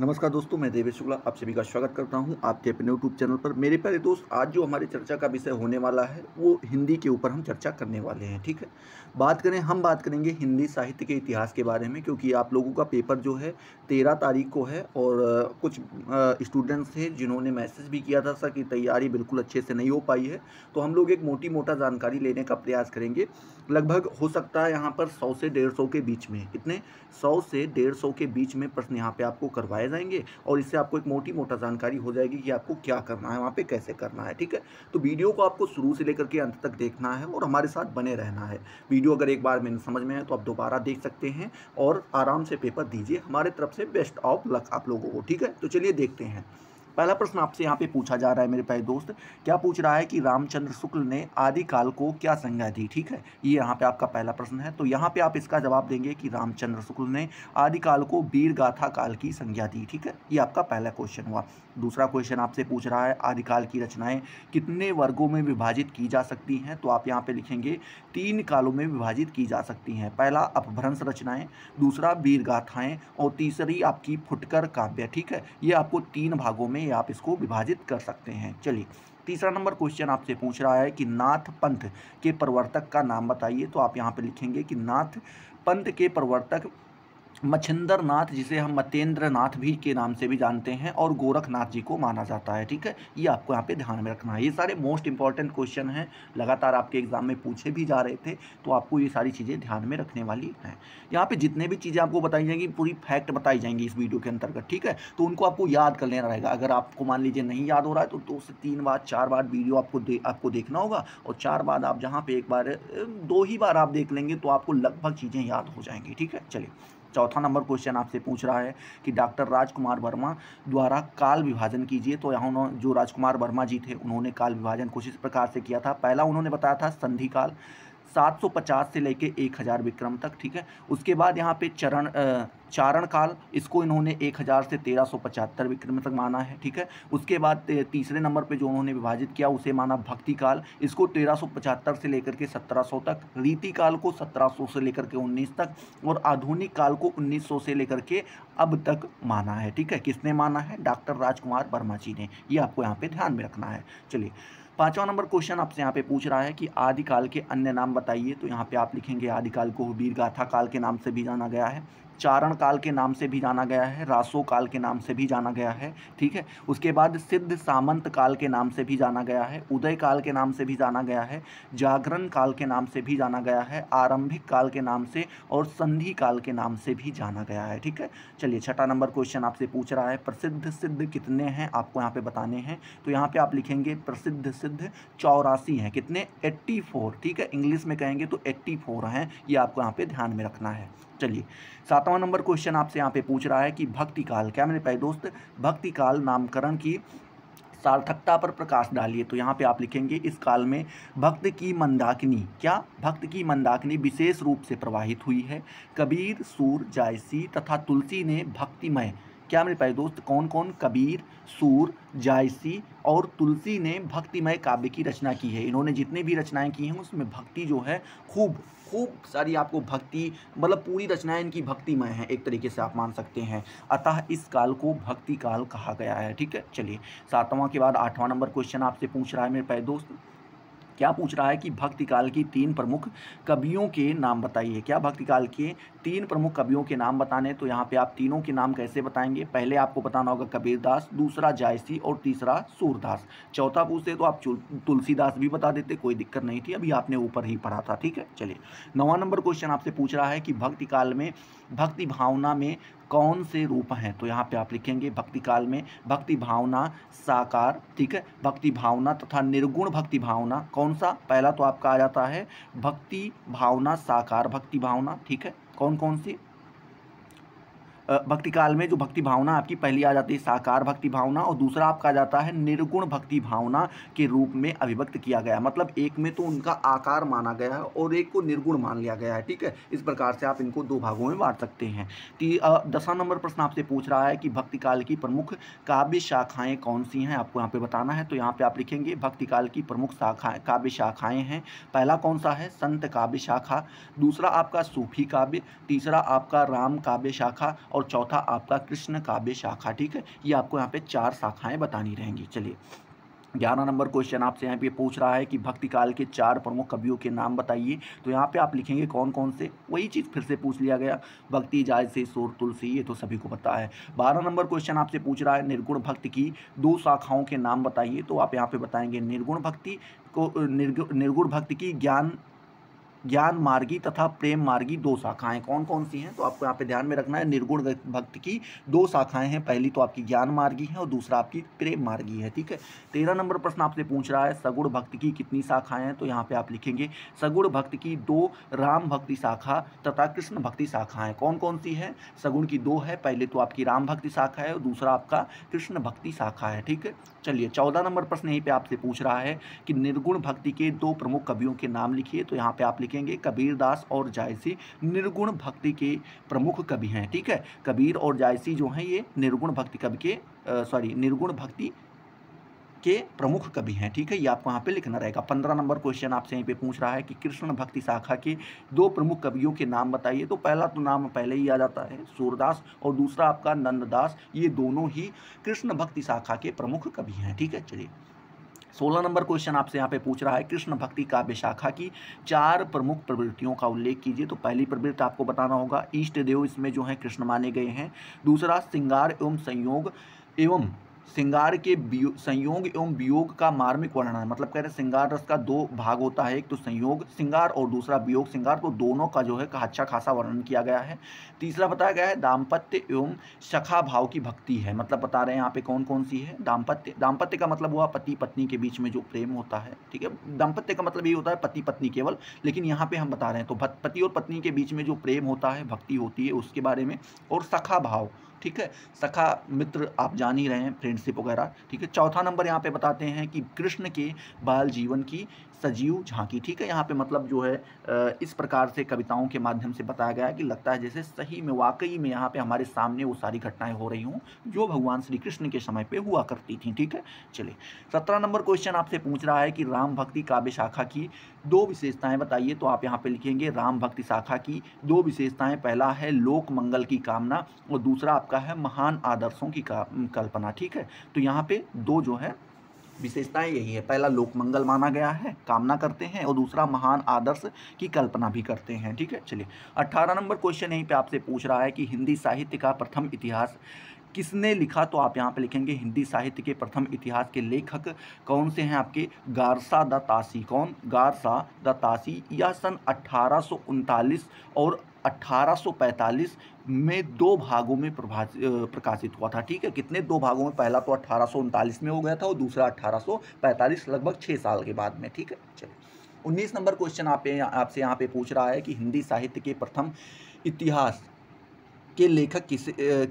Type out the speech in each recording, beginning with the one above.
नमस्कार दोस्तों मैं देवेश शुक्ला आप सभी का स्वागत करता हूं आपके अपने यूट्यूब चैनल पर मेरे प्यारे दोस्त आज जो हमारी चर्चा का विषय होने वाला है वो हिंदी के ऊपर हम चर्चा करने वाले हैं ठीक है बात करें हम बात करेंगे हिंदी साहित्य के इतिहास के बारे में क्योंकि आप लोगों का पेपर जो है तेरह तारीख को है और कुछ स्टूडेंट्स थे जिन्होंने मैसेज भी किया था सर कि तैयारी बिल्कुल अच्छे से नहीं हो पाई है तो हम लोग एक मोटी मोटा जानकारी लेने का प्रयास करेंगे लगभग हो सकता है यहाँ पर सौ से डेढ़ के बीच में कितने सौ से डेढ़ के बीच में प्रश्न यहाँ पर आपको करवाए जाएंगे और इससे आपको एक मोटी मोटा जानकारी हो जाएगी कि आपको क्या करना है वहाँ पे कैसे करना है ठीक है तो वीडियो को आपको शुरू से लेकर के अंत तक देखना है और हमारे साथ बने रहना है वीडियो अगर एक बार मैंने समझ में आए तो आप दोबारा देख सकते हैं और आराम से पेपर दीजिए हमारे तरफ से बेस्ट ऑफ लक आप लोगों को ठीक है तो चलिए देखते हैं पहला प्रश्न आपसे यहाँ पे पूछा जा रहा है मेरे प्यारे दोस्त क्या पूछ रहा है कि रामचंद्र शुक्ल ने आदिकाल को क्या संज्ञा दी ठीक है ये यहाँ पे आपका पहला प्रश्न है तो यहाँ पे आप इसका जवाब देंगे कि रामचंद्र शुक्ल ने आदिकाल को वीर गाथा काल की संज्ञा दी ठीक है ये आपका पहला क्वेश्चन हुआ दूसरा क्वेश्चन आपसे पूछ रहा है आदिकाल की रचनाएं कितने वर्गों में विभाजित की जा सकती हैं तो आप यहाँ पे लिखेंगे तीन कालों में विभाजित की जा सकती हैं पहला अपभ्रंश रचनाएं दूसरा वीर गाथाएं और तीसरी आपकी फुटकर काव्य ठीक है ये आपको तीन भागों में ही आप इसको विभाजित कर सकते हैं चलिए तीसरा नंबर क्वेश्चन आपसे पूछ रहा है कि नाथ पंथ के प्रवर्तक का नाम बताइए तो आप यहाँ पर लिखेंगे कि नाथ पंथ के प्रवर्तक मच्छिंद्र नाथ जिसे हम मतेंद्र नाथ भी के नाम से भी जानते हैं और गोरखनाथ जी को माना जाता है ठीक है ये आपको यहाँ पे ध्यान में रखना है ये सारे मोस्ट इंपॉर्टेंट क्वेश्चन हैं लगातार आपके एग्जाम में पूछे भी जा रहे थे तो आपको ये सारी चीज़ें ध्यान में रखने वाली हैं यहाँ पे जितने भी चीज़ें आपको बताई जाएंगी पूरी फैक्ट बताई जाएंगी इस वीडियो के अंतर्गत ठीक है तो उनको आपको याद कर लेना रहेगा अगर आपको मान लीजिए नहीं याद हो रहा है तो दो से तीन बार चार बार वीडियो आपको दे आपको देखना होगा और चार बार आप जहाँ पर एक बार दो ही बार आप देख लेंगे तो आपको लगभग चीज़ें याद हो जाएंगी ठीक है चलिए चौथा नंबर क्वेश्चन आपसे पूछ रहा है कि डॉक्टर राजकुमार वर्मा द्वारा काल विभाजन कीजिए तो यहाँ उन्होंने जो राजकुमार वर्मा जी थे उन्होंने काल विभाजन कुछ इस प्रकार से किया था पहला उन्होंने बताया था संधि काल 750 से लेके 1000 विक्रम तक ठीक है उसके बाद यहाँ पे चरण चारण काल इसको इन्होंने 1000 से तेरह सौ पचहत्तर विक्रम तक माना है ठीक है उसके बाद तीसरे नंबर पे जो उन्होंने विभाजित किया उसे माना भक्ति काल इसको तेरह सौ पचहत्तर से लेकर के सत्रह सौ तक रीति काल को सौ से लेकर के उन्नीस तक और आधुनिक काल को उन्नीस सौ से लेकर के अब तक माना है ठीक है किसने माना है डॉक्टर राजकुमार वर्मा जी ने ये आपको यहाँ पर ध्यान में रखना है चलिए पांचवा नंबर क्वेश्चन आपसे यहाँ पे पूछ रहा है कि आदिकाल के अन्य नाम बताइए तो यहाँ पे आप लिखेंगे आदिकाल को वीर गाथा काल के नाम से भी जाना गया है चारण काल के नाम से भी जाना गया है रासो काल के नाम से भी जाना गया है ठीक है उसके बाद सिद्ध सामंत काल के नाम से भी जाना गया है उदय काल के नाम से भी जाना गया है जागरण काल के नाम से भी जाना गया है आरंभिक काल के नाम से और संधि काल के नाम से भी जाना गया है ठीक है चलिए छठा नंबर क्वेश्चन आपसे पूछ रहा है प्रसिद्ध सिद्ध कितने हैं आपको यहाँ पर बताने हैं तो यहाँ पर आप लिखेंगे प्रसिद्ध सिद्ध चौरासी हैं कितने एट्टी ठीक है इंग्लिश में कहेंगे तो एट्टी हैं ये आपको यहाँ पर ध्यान में रखना है चलिए सातवां नंबर क्वेश्चन आपसे यहाँ पे पूछ रहा है कि भक्ति काल क्या मेरे प्यारे दोस्त भक्ति काल नामकरण की सार्थकता पर प्रकाश डालिए तो यहाँ पे आप लिखेंगे इस काल में भक्त की मंदाकिनी क्या भक्त की मंदाकिनी विशेष रूप से प्रवाहित हुई है कबीर सूर जायसी तथा तुलसी ने भक्तिमय क्या मेरे प्यारे दोस्त कौन कौन कबीर सूर जायसी और तुलसी ने भक्तिमय काव्य की रचना की है इन्होंने जितनी भी रचनाएं की हैं उसमें भक्ति जो है खूब खूब सारी आपको भक्ति मतलब पूरी रचनाएं इनकी भक्तिमय हैं एक तरीके से आप मान सकते हैं अतः इस काल को भक्ति काल कहा गया है ठीक है चलिए सातवां के बाद आठवां नंबर क्वेश्चन आपसे पूछ रहा है मेरे प्यारे दोस्त क्या पूछ रहा है कि भक्ति काल की तीन प्रमुख कवियों के नाम बताइए क्या भक्ति काल के तीन प्रमुख कवियों के नाम बताने तो यहाँ पे आप तीनों के नाम कैसे बताएंगे पहले आपको बताना होगा कबीरदास दूसरा जायसी और तीसरा सूरदास चौथा पूछते तो आप तुलसीदास भी बता देते कोई दिक्कत नहीं थी अभी आपने ऊपर ही पढ़ा था ठीक है चलिए नवा नंबर क्वेश्चन आपसे पूछ रहा है कि भक्ति काल में भक्ति भावना में कौन से रूप हैं तो यहाँ पे आप लिखेंगे भक्ति काल में भक्ति भावना साकार ठीक है भक्ति भावना तथा निर्गुण भक्ति भावना कौन सा पहला तो आपका आ जाता है भक्ति भावना साकार भक्ति भावना ठीक है कौन कौन सी भक्ति काल में जो भक्ति भावना आपकी पहली आ जाती है साकार भक्ति भावना और दूसरा आपका आ जाता है निर्गुण भक्ति भावना के रूप में अभिव्यक्त किया गया मतलब एक में तो उनका आकार माना गया है और एक को निर्गुण मान लिया गया है ठीक है इस प्रकार से आप इनको दो भागों में बांट सकते हैं दसा नंबर प्रश्न आपसे पूछ रहा है कि भक्ति काल की प्रमुख काव्य शाखाएँ कौन सी हैं आपको यहाँ पर बताना है तो यहाँ पर आप लिखेंगे भक्ति काल की प्रमुख शाखाएँ काव्य शाखाएँ हैं पहला कौन सा है संत काव्य शाखा दूसरा आपका सूफी काव्य तीसरा आपका राम काव्य शाखा और और चौथा आपका कृष्ण काव्य शाखा ठीक है ये आपको यहाँ पे चार शाखाएं बतानी रहेंगी चलिए ग्यारह नंबर क्वेश्चन आपसे यहाँ पे पूछ रहा है कि भक्ति काल के चार प्रमुख कवियों के नाम बताइए तो यहाँ पे आप लिखेंगे कौन कौन से वही चीज़ फिर से पूछ लिया गया भक्ति जायज से सोर तुलसी ये तो सभी को पता है बारह नंबर क्वेश्चन आपसे पूछ रहा है निर्गुण भक्ति की दो शाखाओं के नाम बताइए तो आप यहाँ पे बताएंगे निर्गुण भक्ति को निर्गुण भक्ति की ज्ञान ज्ञान मार्गी तथा प्रेम मार्गी दो शाखाएं कौन कौन सी हैं तो आपको यहाँ पे ध्यान में रखना है निर्गुण भक्त की दो शाखाएं हैं पहली तो आपकी ज्ञान मार्गी है और दूसरा आपकी प्रेम मार्गी है ठीक है तेरह नंबर प्रश्न आपसे पूछ रहा है सगुण भक्त की कितनी शाखाएं हैं तो यहाँ पे आप लिखेंगे सगुण भक्त की दो राम भक्ति शाखा तथा कृष्ण भक्ति शाखाएं कौन कौन सी है सगुण की दो है पहले तो आपकी राम भक्ति शाखा है और दूसरा आपका कृष्ण भक्ति शाखा है ठीक है चलिए चौदह नंबर प्रश्न यहीं पर आपसे पूछ रहा है कि निर्गुण भक्ति के दो प्रमुख कवियों के नाम लिखिए तो यहाँ पे आप लिखें देखेंगे कबीरदास और जायसी निर्गुण भक्ति के प्रमुख कवि हैं ठीक है कबीर और जायसी जो हैं ये निर्गुण भक्ति कवि के सॉरी निर्गुण भक्ति के प्रमुख कवि हैं ठीक है ये आपको वहाँ पे लिखना रहेगा पंद्रह नंबर क्वेश्चन आपसे यहीं पे पूछ रहा है कि कृष्ण भक्ति शाखा के दो प्रमुख कवियों के नाम बताइए तो पहला तो नाम पहले ही आ जाता है सूरदास और दूसरा आपका नंददास ये दोनों ही कृष्ण भक्ति शाखा के प्रमुख कवि हैं ठीक है चलिए सोलह नंबर क्वेश्चन आपसे यहाँ पे पूछ रहा है कृष्ण भक्ति काव्य शाखा की चार प्रमुख प्रवृत्तियों का उल्लेख कीजिए तो पहली प्रवृत्ति आपको बताना होगा ईष्ट देव इसमें जो है कृष्ण माने गए हैं दूसरा श्रृंगार एवं संयोग एवं सिंगार के संयोग एवं वियोग का मार्मिक वर्णन मतलब कह रहे हैं सिंगार रस का दो भाग होता है एक तो संयोग सिंगार और दूसरा वियोग सिंगार तो दोनों का जो है अच्छा खासा वर्णन किया गया है तीसरा बताया गया है दाम्पत्य एवं सखा भाव की भक्ति है मतलब बता रहे हैं यहाँ पे कौन कौन सी है दाम्पत्य दाम्पत्य का मतलब हुआ पति पत्नी के बीच में जो प्रेम होता है ठीक है दाम्पत्य का मतलब ये होता है पति पत्नी केवल लेकिन यहाँ पे हम बता रहे हैं तो पति और पत्नी के बीच में जो प्रेम होता है भक्ति होती है उसके बारे में और सखा भाव ठीक है सखा मित्र आप जान ही रहे हैं फ्रेंडशिप वगैरह ठीक है चौथा नंबर यहाँ पे बताते हैं कि कृष्ण के बाल जीवन की सजीव झांकी ठीक है यहाँ पे मतलब जो है इस प्रकार से कविताओं के माध्यम से बताया गया कि लगता है जैसे सही में वाकई में यहाँ पे हमारे सामने वो सारी घटनाएं हो रही हूँ जो भगवान श्री कृष्ण के समय पे हुआ करती थी ठीक है चलिए सत्रह नंबर क्वेश्चन आपसे पूछ रहा है कि राम भक्ति काव्य शाखा की दो विशेषताएं बताइए तो आप यहाँ पे लिखेंगे राम भक्ति शाखा की दो विशेषताएं पहला है लोक मंगल की कामना और दूसरा आपका है महान आदर्शों की कल्पना ठीक है तो यहाँ पे दो जो है विशेषताएं यही है पहला लोक मंगल माना गया है कामना करते हैं और दूसरा महान आदर्श की कल्पना भी करते हैं ठीक है चलिए अट्ठारह नंबर क्वेश्चन यहीं पे आपसे पूछ रहा है कि हिंदी साहित्य का प्रथम इतिहास किसने लिखा तो आप यहाँ पे लिखेंगे हिंदी साहित्य के प्रथम इतिहास के लेखक कौन से हैं आपके गारसा द तासी कौन गारसा द तासी यह सन अट्ठारह और 1845 में दो भागों में प्रकाशित हुआ था ठीक है कितने दो भागों में पहला तो अट्ठारह में हो गया था और दूसरा अट्ठारह लगभग छः साल के बाद में ठीक है चलिए उन्नीस नंबर क्वेश्चन आप आपसे यहाँ पे पूछ रहा है कि हिंदी साहित्य के प्रथम इतिहास के लेखक किस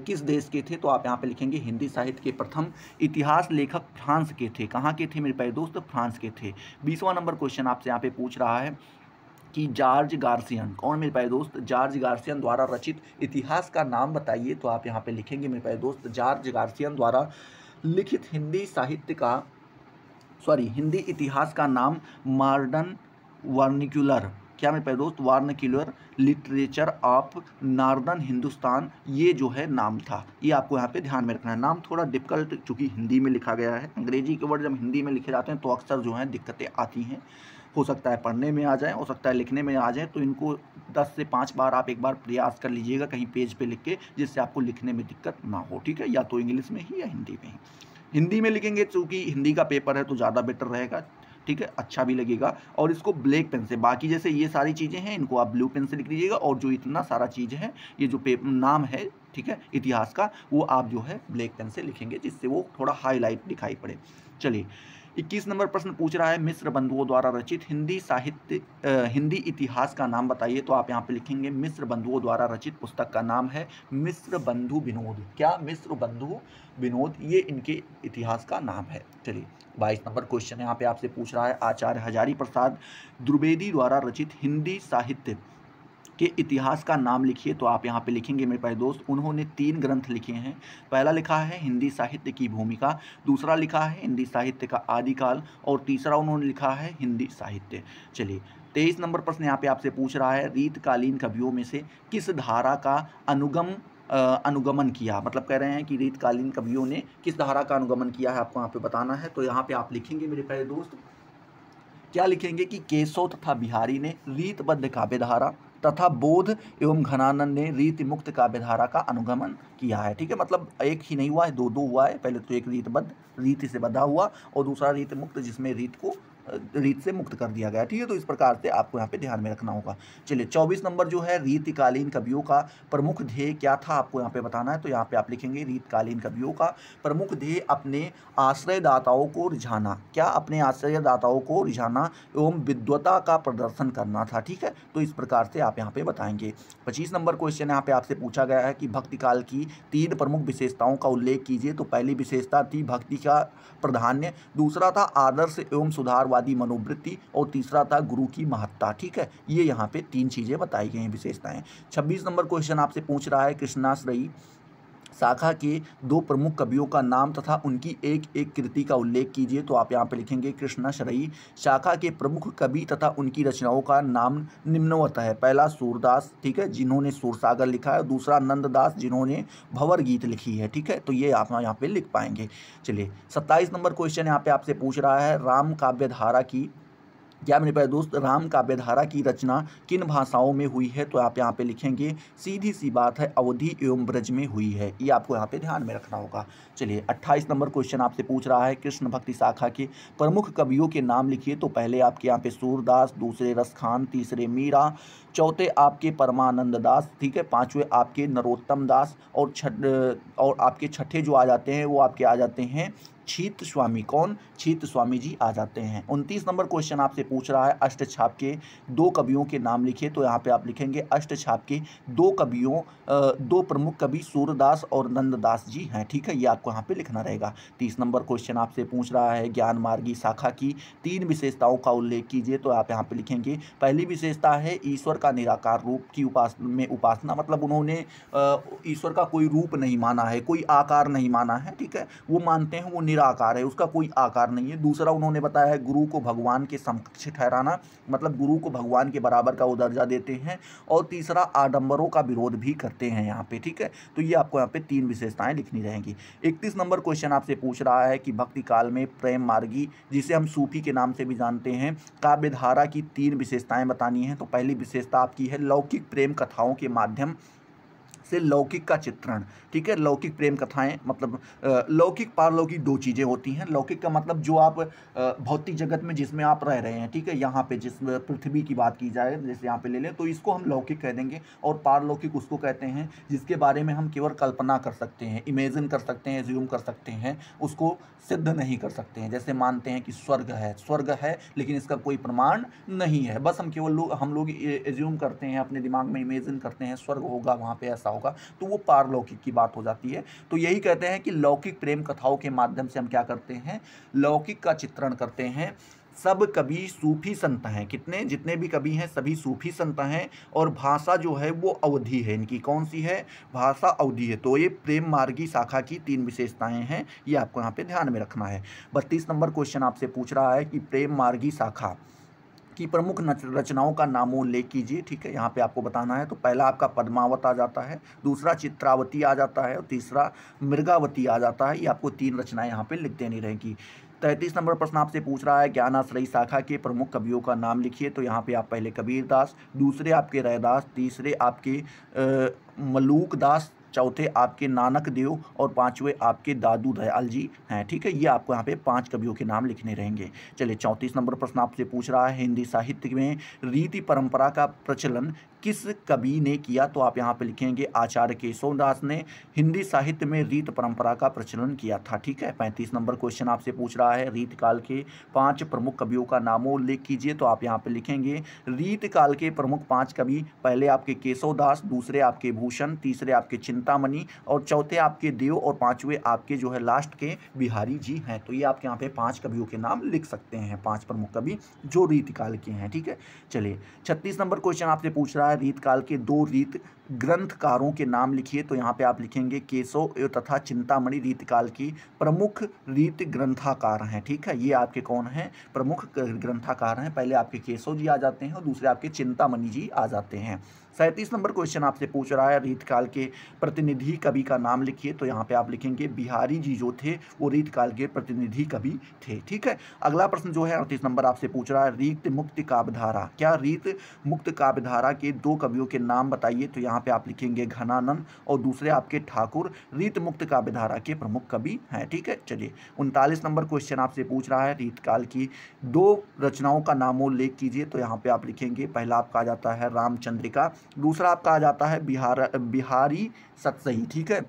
किस देश के थे तो आप यहाँ पे लिखेंगे हिंदी साहित्य के प्रथम इतिहास लेखक फ्रांस के थे कहाँ के थे मेरे प्यारे दोस्त फ्रांस के थे बीसवा नंबर क्वेश्चन आपसे यहाँ पे पूछ रहा है कि जॉर्ज गार्सियन कौन मेरे प्यारे दोस्त जॉर्ज गार्सियन द्वारा रचित इतिहास का नाम बताइए तो आप यहाँ पे लिखेंगे मेरे प्यारे दोस्त जॉर्ज गार्सियन द्वारा लिखित हिंदी साहित्य का सॉरी हिंदी इतिहास का नाम मॉडर्न वर्निकुलर क्या मेरे प्यारे दोस्त vernacular literature of northern Hindustan ये जो है नाम था ये आपको यहाँ पे ध्यान में रखना है नाम थोड़ा डिफिकल्ट चूँकि हिंदी में लिखा गया है अंग्रेजी के वर्ड जब हिंदी में लिखे जाते हैं तो अक्सर जो है दिक्कतें आती हैं हो सकता है पढ़ने में आ जाए हो सकता है लिखने में आ जाए तो इनको दस से पाँच बार आप एक बार प्रयास कर लीजिएगा कहीं पेज पर लिख के जिससे आपको लिखने में दिक्कत ना हो ठीक है या तो इंग्लिश में ही या हिंदी में ही हिंदी में लिखेंगे चूँकि हिंदी का पेपर है तो ज़्यादा बेटर रहेगा ठीक है अच्छा भी लगेगा और इसको ब्लैक पेन से बाकी जैसे ये सारी चीज़ें हैं इनको आप ब्लू पेन से लिख लीजिएगा और जो इतना सारा चीज़ है ये जो पेपर नाम है ठीक है इतिहास का वो आप जो है ब्लैक पेन से लिखेंगे जिससे वो थोड़ा हाईलाइट दिखाई पड़े चलिए इक्कीस नंबर प्रश्न पूछ रहा है मिश्र बंधुओं द्वारा रचित हिंदी साहित्य हिंदी इतिहास का नाम बताइए तो आप यहाँ पे लिखेंगे मिश्र बंधुओं द्वारा रचित पुस्तक का नाम है मिस्र बंधु विनोद क्या मिश्र बंधु विनोद ये इनके इतिहास का नाम है चलिए बाईस नंबर क्वेश्चन यहाँ पे आपसे पूछ रहा है आचार्य हजारी प्रसाद द्विवेदी द्वारा रचित हिंदी साहित्य के इतिहास का नाम लिखिए तो आप यहाँ पे लिखेंगे मेरे प्यारे दोस्त उन्होंने तीन ग्रंथ लिखे हैं पहला लिखा है हिंदी साहित्य की भूमिका दूसरा लिखा है हिंदी साहित्य का आदिकाल और तीसरा उन्होंने लिखा है हिंदी साहित्य चलिए तेईस नंबर प्रश्न यहाँ पे आपसे पूछ रहा है रीतकालीन कवियों में से किस धारा का अनुगम अनुगमन किया मतलब कह रहे हैं कि रीतकालीन कवियों ने किस धारा का अनुगमन किया है आपको यहाँ पे बताना है तो यहाँ पे आप लिखेंगे मेरे प्यारे दोस्त क्या लिखेंगे कि केशव तथा बिहारी ने रीतबद्ध काव्य धारा तथा बोध एवं घनानंद ने रीति मुक्त काव्यधारा का अनुगमन किया है ठीक है मतलब एक ही नहीं हुआ है दो दो हुआ है पहले तो एक रीतबद्ध रीति से बधा हुआ और दूसरा रीत मुक्त जिसमें रीत को रीत से मुक्त कर दिया गया ठीक है तो इस प्रकार से आपको यहाँ पे ध्यान में रखना होगा चलिए चौबीस नंबर जो है रीतकालीन कवियों का प्रमुख ध्येय क्या था आपको यहाँ पे बताना है तो यहाँ पे आप लिखेंगे रीतकालीन कवियों का प्रमुख ध्येय अपने आश्रयदाताओं को रिझाना क्या अपने आश्रयदाताओं को रिझाना एवं विद्वता का प्रदर्शन करना था ठीक है तो इस प्रकार से आप यहाँ पे बताएंगे पच्चीस नंबर क्वेश्चन यहाँ पे आपसे पूछा गया है कि भक्ति काल की तीन प्रमुख विशेषताओं का उल्लेख कीजिए तो पहली विशेषता थी भक्ति का प्राधान्य दूसरा था आदर्श एवं सुधार राष्ट्रवादी मनोवृत्ति और तीसरा था गुरु की महत्ता ठीक है ये यहाँ पे तीन चीज़ें बताई गई हैं विशेषताएं छब्बीस नंबर क्वेश्चन आपसे पूछ रहा है कृष्णाश्रयी शाखा के दो प्रमुख कवियों का नाम तथा उनकी एक एक कृति का उल्लेख कीजिए तो आप यहाँ पर लिखेंगे कृष्णा शरई शाखा के प्रमुख कवि तथा उनकी रचनाओं का नाम निम्नवत है पहला सूरदास ठीक है जिन्होंने सूरसागर लिखा है दूसरा नंददास जिन्होंने भंवर गीत लिखी है ठीक है तो ये आप यहाँ पर लिख पाएंगे चलिए सत्ताईस नंबर क्वेश्चन यहाँ पे आपसे पूछ रहा है राम काव्य धारा की क्या मेरे प्यारे दोस्त राम काव्य धारा की रचना किन भाषाओं में हुई है तो आप यहाँ पे लिखेंगे सीधी सी बात है अवधि एवं ब्रज में हुई है ये आपको यहाँ पे ध्यान में रखना होगा चलिए अट्ठाईस नंबर क्वेश्चन आपसे पूछ रहा है कृष्ण भक्ति शाखा के प्रमुख कवियों के नाम लिखिए तो पहले आपके यहाँ पे सूरदास दूसरे रस खान तीसरे मीरा चौथे आपके परमानंद दास ठीक है पाँचवें आपके नरोत्तम दास और छठ और आपके छठे जो आ जाते हैं वो आपके आ जाते हैं छीत स्वामी कौन छीत स्वामी जी आ जाते हैं उनतीस नंबर क्वेश्चन आपसे पूछ रहा है अष्ट छाप के दो कवियों के नाम लिखिए तो यहाँ पे आप लिखेंगे अष्ट छाप के दो कवियों दो प्रमुख कवि सूर्यदास और नंददास जी हैं ठीक है ये आपको यहाँ पे लिखना रहेगा तीस नंबर क्वेश्चन आपसे पूछ रहा है ज्ञान मार्गी शाखा की तीन विशेषताओं का उल्लेख कीजिए तो आप यहाँ पे लिखेंगे पहली विशेषता है ईश्वर का निराकार रूप की उपास में उपासना मतलब उन्होंने ईश्वर का कोई रूप नहीं माना है कोई आकार नहीं माना है ठीक है वो मानते हैं वो निरा निराकार है उसका कोई आकार नहीं है दूसरा उन्होंने बताया है गुरु को भगवान के समकक्ष ठहराना मतलब गुरु को भगवान के बराबर का वो दर्जा देते हैं और तीसरा आडम्बरों का विरोध भी करते हैं यहाँ पे ठीक है तो ये आपको यहाँ पे तीन विशेषताएं लिखनी रहेंगी इकतीस नंबर क्वेश्चन आपसे पूछ रहा है कि भक्ति काल में प्रेम मार्गी जिसे हम सूफी के नाम से भी जानते हैं काव्यधारा की तीन विशेषताएँ बतानी है तो पहली विशेषता आपकी है लौकिक प्रेम कथाओं के माध्यम से लौकिक का चित्रण ठीक है लौकिक प्रेम कथाएं मतलब लौकिक पारलौकिक दो चीज़ें होती हैं लौकिक का मतलब जो आप भौतिक जगत में जिसमें आप रह रहे हैं ठीक है यहाँ पे जिस पृथ्वी की बात की जाए जैसे यहाँ पे ले लें तो इसको हम लौकिक कह देंगे और पारलौकिक उसको कहते हैं जिसके बारे में हम केवल कल्पना कर सकते हैं इमेजिन कर सकते हैं ज्यूम कर सकते हैं उसको सिद्ध नहीं कर सकते हैं जैसे मानते हैं कि स्वर्ग है स्वर्ग है लेकिन इसका कोई प्रमाण नहीं है बस हम केवल लोग हम लोग एज्यूम करते हैं अपने दिमाग में इमेजिन करते हैं स्वर्ग होगा वहाँ पे ऐसा होगा तो वो पारलौकिक की बात हो जाती है तो यही कहते हैं कि लौकिक प्रेम कथाओं के माध्यम से हम क्या करते हैं लौकिक का चित्रण करते हैं सब कभी सूफी संत हैं कितने जितने भी कभी हैं सभी सूफी संत हैं और भाषा जो है वो अवधि है इनकी कौन सी है भाषा अवधि है तो ये प्रेम मार्गी शाखा की तीन विशेषताएं हैं ये आपको यहाँ पे ध्यान में रखना है बत्तीस नंबर क्वेश्चन आपसे पूछ रहा है कि प्रेम मार्गी शाखा की प्रमुख रचनाओं का नामोल्लेख कीजिए ठीक है यहाँ पे आपको बताना है तो पहला आपका पद्मावत आ जाता है दूसरा चित्रावती आ जाता है और तीसरा मृगावती आ जाता है ये आपको तीन रचनाएं यहाँ पे लिख देनी रहेगी तैंतीस नंबर प्रश्न आपसे पूछ रहा है ज्ञानाश्रयी शाखा के प्रमुख कवियों का नाम लिखिए तो यहाँ पे आप पहले कबीरदास दूसरे आपके रैदास तीसरे आपके मलूकदास दास चौथे आपके नानक देव और पांचवे आपके दादू दयाल जी हैं ठीक है ये आपको यहाँ पे पांच कवियों के नाम लिखने रहेंगे चलिए चौंतीस नंबर प्रश्न आपसे पूछ रहा है हिंदी साहित्य में रीति परंपरा का प्रचलन किस कवि ने किया तो आप यहाँ पे लिखेंगे आचार्य केशवदास ने हिंदी साहित्य में रीत परंपरा का प्रचलन किया था ठीक है पैंतीस नंबर क्वेश्चन आपसे पूछ रहा है रीत काल के पांच प्रमुख कवियों का उल्लेख कीजिए तो आप यहाँ पे लिखेंगे रीत काल के प्रमुख पांच कवि पहले आपके केशवदास दूसरे आपके भूषण तीसरे आपके चिंतामणि और चौथे आपके देव और पाँचवें आपके जो है लास्ट के बिहारी जी हैं तो ये आपके यहाँ पे पाँच कवियों के नाम लिख सकते हैं पाँच प्रमुख कवि जो रीत काल के हैं ठीक है चलिए छत्तीस नंबर क्वेश्चन आपसे पूछ रहा रीत रीतकाल के दो रीत ग्रंथकारों के नाम लिखिए तो यहाँ पे आप लिखेंगे केशव तथा चिंतामणि रीतकाल की प्रमुख रीत ग्रंथाकार हैं ठीक है ये आपके कौन हैं प्रमुख ग्रंथाकार हैं पहले आपके केशव जी आ जाते हैं और दूसरे आपके चिंतामणि जी आ जाते हैं सैंतीस नंबर क्वेश्चन आपसे पूछ रहा है रीतकाल के प्रतिनिधि कवि का नाम लिखिए तो यहाँ पे आप लिखेंगे बिहारी जी जो थे वो रीतकाल के प्रतिनिधि कवि थे ठीक है अगला प्रश्न जो है अड़तीस नंबर आपसे पूछ रहा है रीत मुक्त काव्यधारा क्या रीत मुक्त काव्यधारा के दो कवियों के नाम बताइए तो यहाँ पे आप लिखेंगे घनानंद और दूसरे आपके ठाकुर रीत मुक्त काव्यधारा के प्रमुख कवि हैं ठीक है चलिए उनतालीस नंबर क्वेश्चन आपसे पूछ रहा है रीतकाल की दो रचनाओं का नामोल्लेख कीजिए तो यहाँ पे आप लिखेंगे पहला आपका आ जाता है रामचंद्रिका दूसरा आपका आ जाता है बिहार बिहारी सतसही ठीक है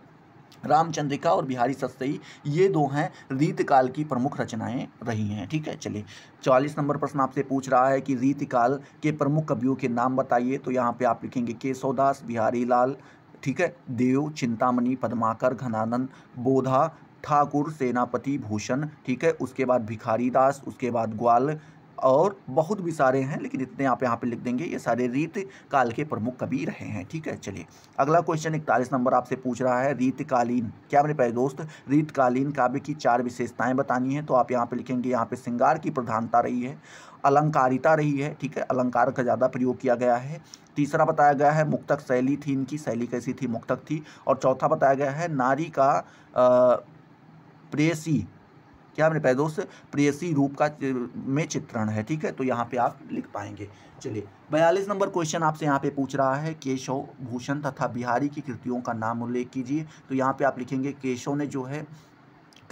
रामचंद्रिका और बिहारी सतसई ये दो हैं रीत काल की प्रमुख रचनाएं रही हैं ठीक है चलिए चालीस नंबर प्रश्न आपसे पूछ रहा है कि रीत काल के प्रमुख कवियों के नाम बताइए तो यहाँ पे आप लिखेंगे केशवदास बिहारी लाल ठीक है देव चिंतामणि पद्माकर घनानंद बोधा ठाकुर सेनापति भूषण ठीक है उसके बाद भिखारी दास उसके बाद ग्वाल और बहुत भी सारे हैं लेकिन इतने आप यहाँ पे लिख देंगे ये सारे रीत काल के प्रमुख कवि रहे हैं ठीक है चलिए अगला क्वेश्चन इकतालीस नंबर आपसे पूछ रहा है रीतकालीन क्या मेरे पाए दोस्त रीतकालीन काव्य की चार विशेषताएं बतानी है तो आप यहाँ पे लिखेंगे यहाँ पे श्रृंगार की प्रधानता रही है अलंकारिता रही है ठीक है अलंकार का ज़्यादा प्रयोग किया गया है तीसरा बताया गया है मुक्तक शैली थी इनकी शैली कैसी थी मुक्तक थी और चौथा बताया गया है नारी का प्रेसी क्या मेरे पैदोस प्रियसी रूप का में चित्रण है ठीक है तो यहाँ पे आप लिख पाएंगे चलिए बयालीस नंबर क्वेश्चन आपसे यहाँ पे पूछ रहा है केशव भूषण तथा बिहारी की कृतियों का नाम उल्लेख कीजिए तो यहाँ पे आप लिखेंगे केशव ने जो है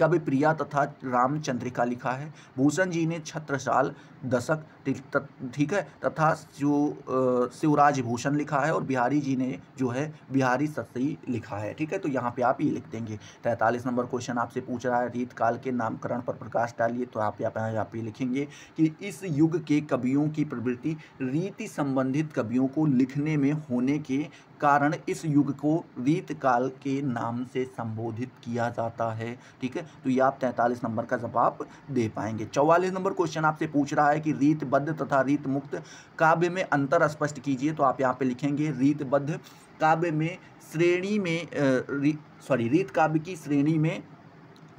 कवि प्रिया तथा रामचंद्रिका लिखा है भूषण जी ने छत्रसाल दशक ठीक है तथा जो शिवराज भूषण लिखा है और बिहारी जी ने जो है बिहारी सतई लिखा है ठीक है तो यहाँ पे आप ये लिख देंगे तैंतालीस नंबर क्वेश्चन आपसे पूछ रहा है रीत काल के नामकरण पर प्रकाश डालिए तो आप यहाँ यहाँ पे लिखेंगे कि इस युग के कवियों की प्रवृत्ति रीति संबंधित कवियों को लिखने में होने के कारण इस युग को रीत काल के नाम से संबोधित किया जाता है ठीक है तो ये आप तैंतालीस नंबर का जवाब दे पाएंगे चौवालीस नंबर क्वेश्चन आपसे पूछ रहा है कि रीतबद्ध तथा रीत मुक्त काव्य में अंतर स्पष्ट कीजिए तो आप यहाँ पे लिखेंगे रीतबद्ध काव्य में श्रेणी में री, सॉरी रीत काव्य की श्रेणी में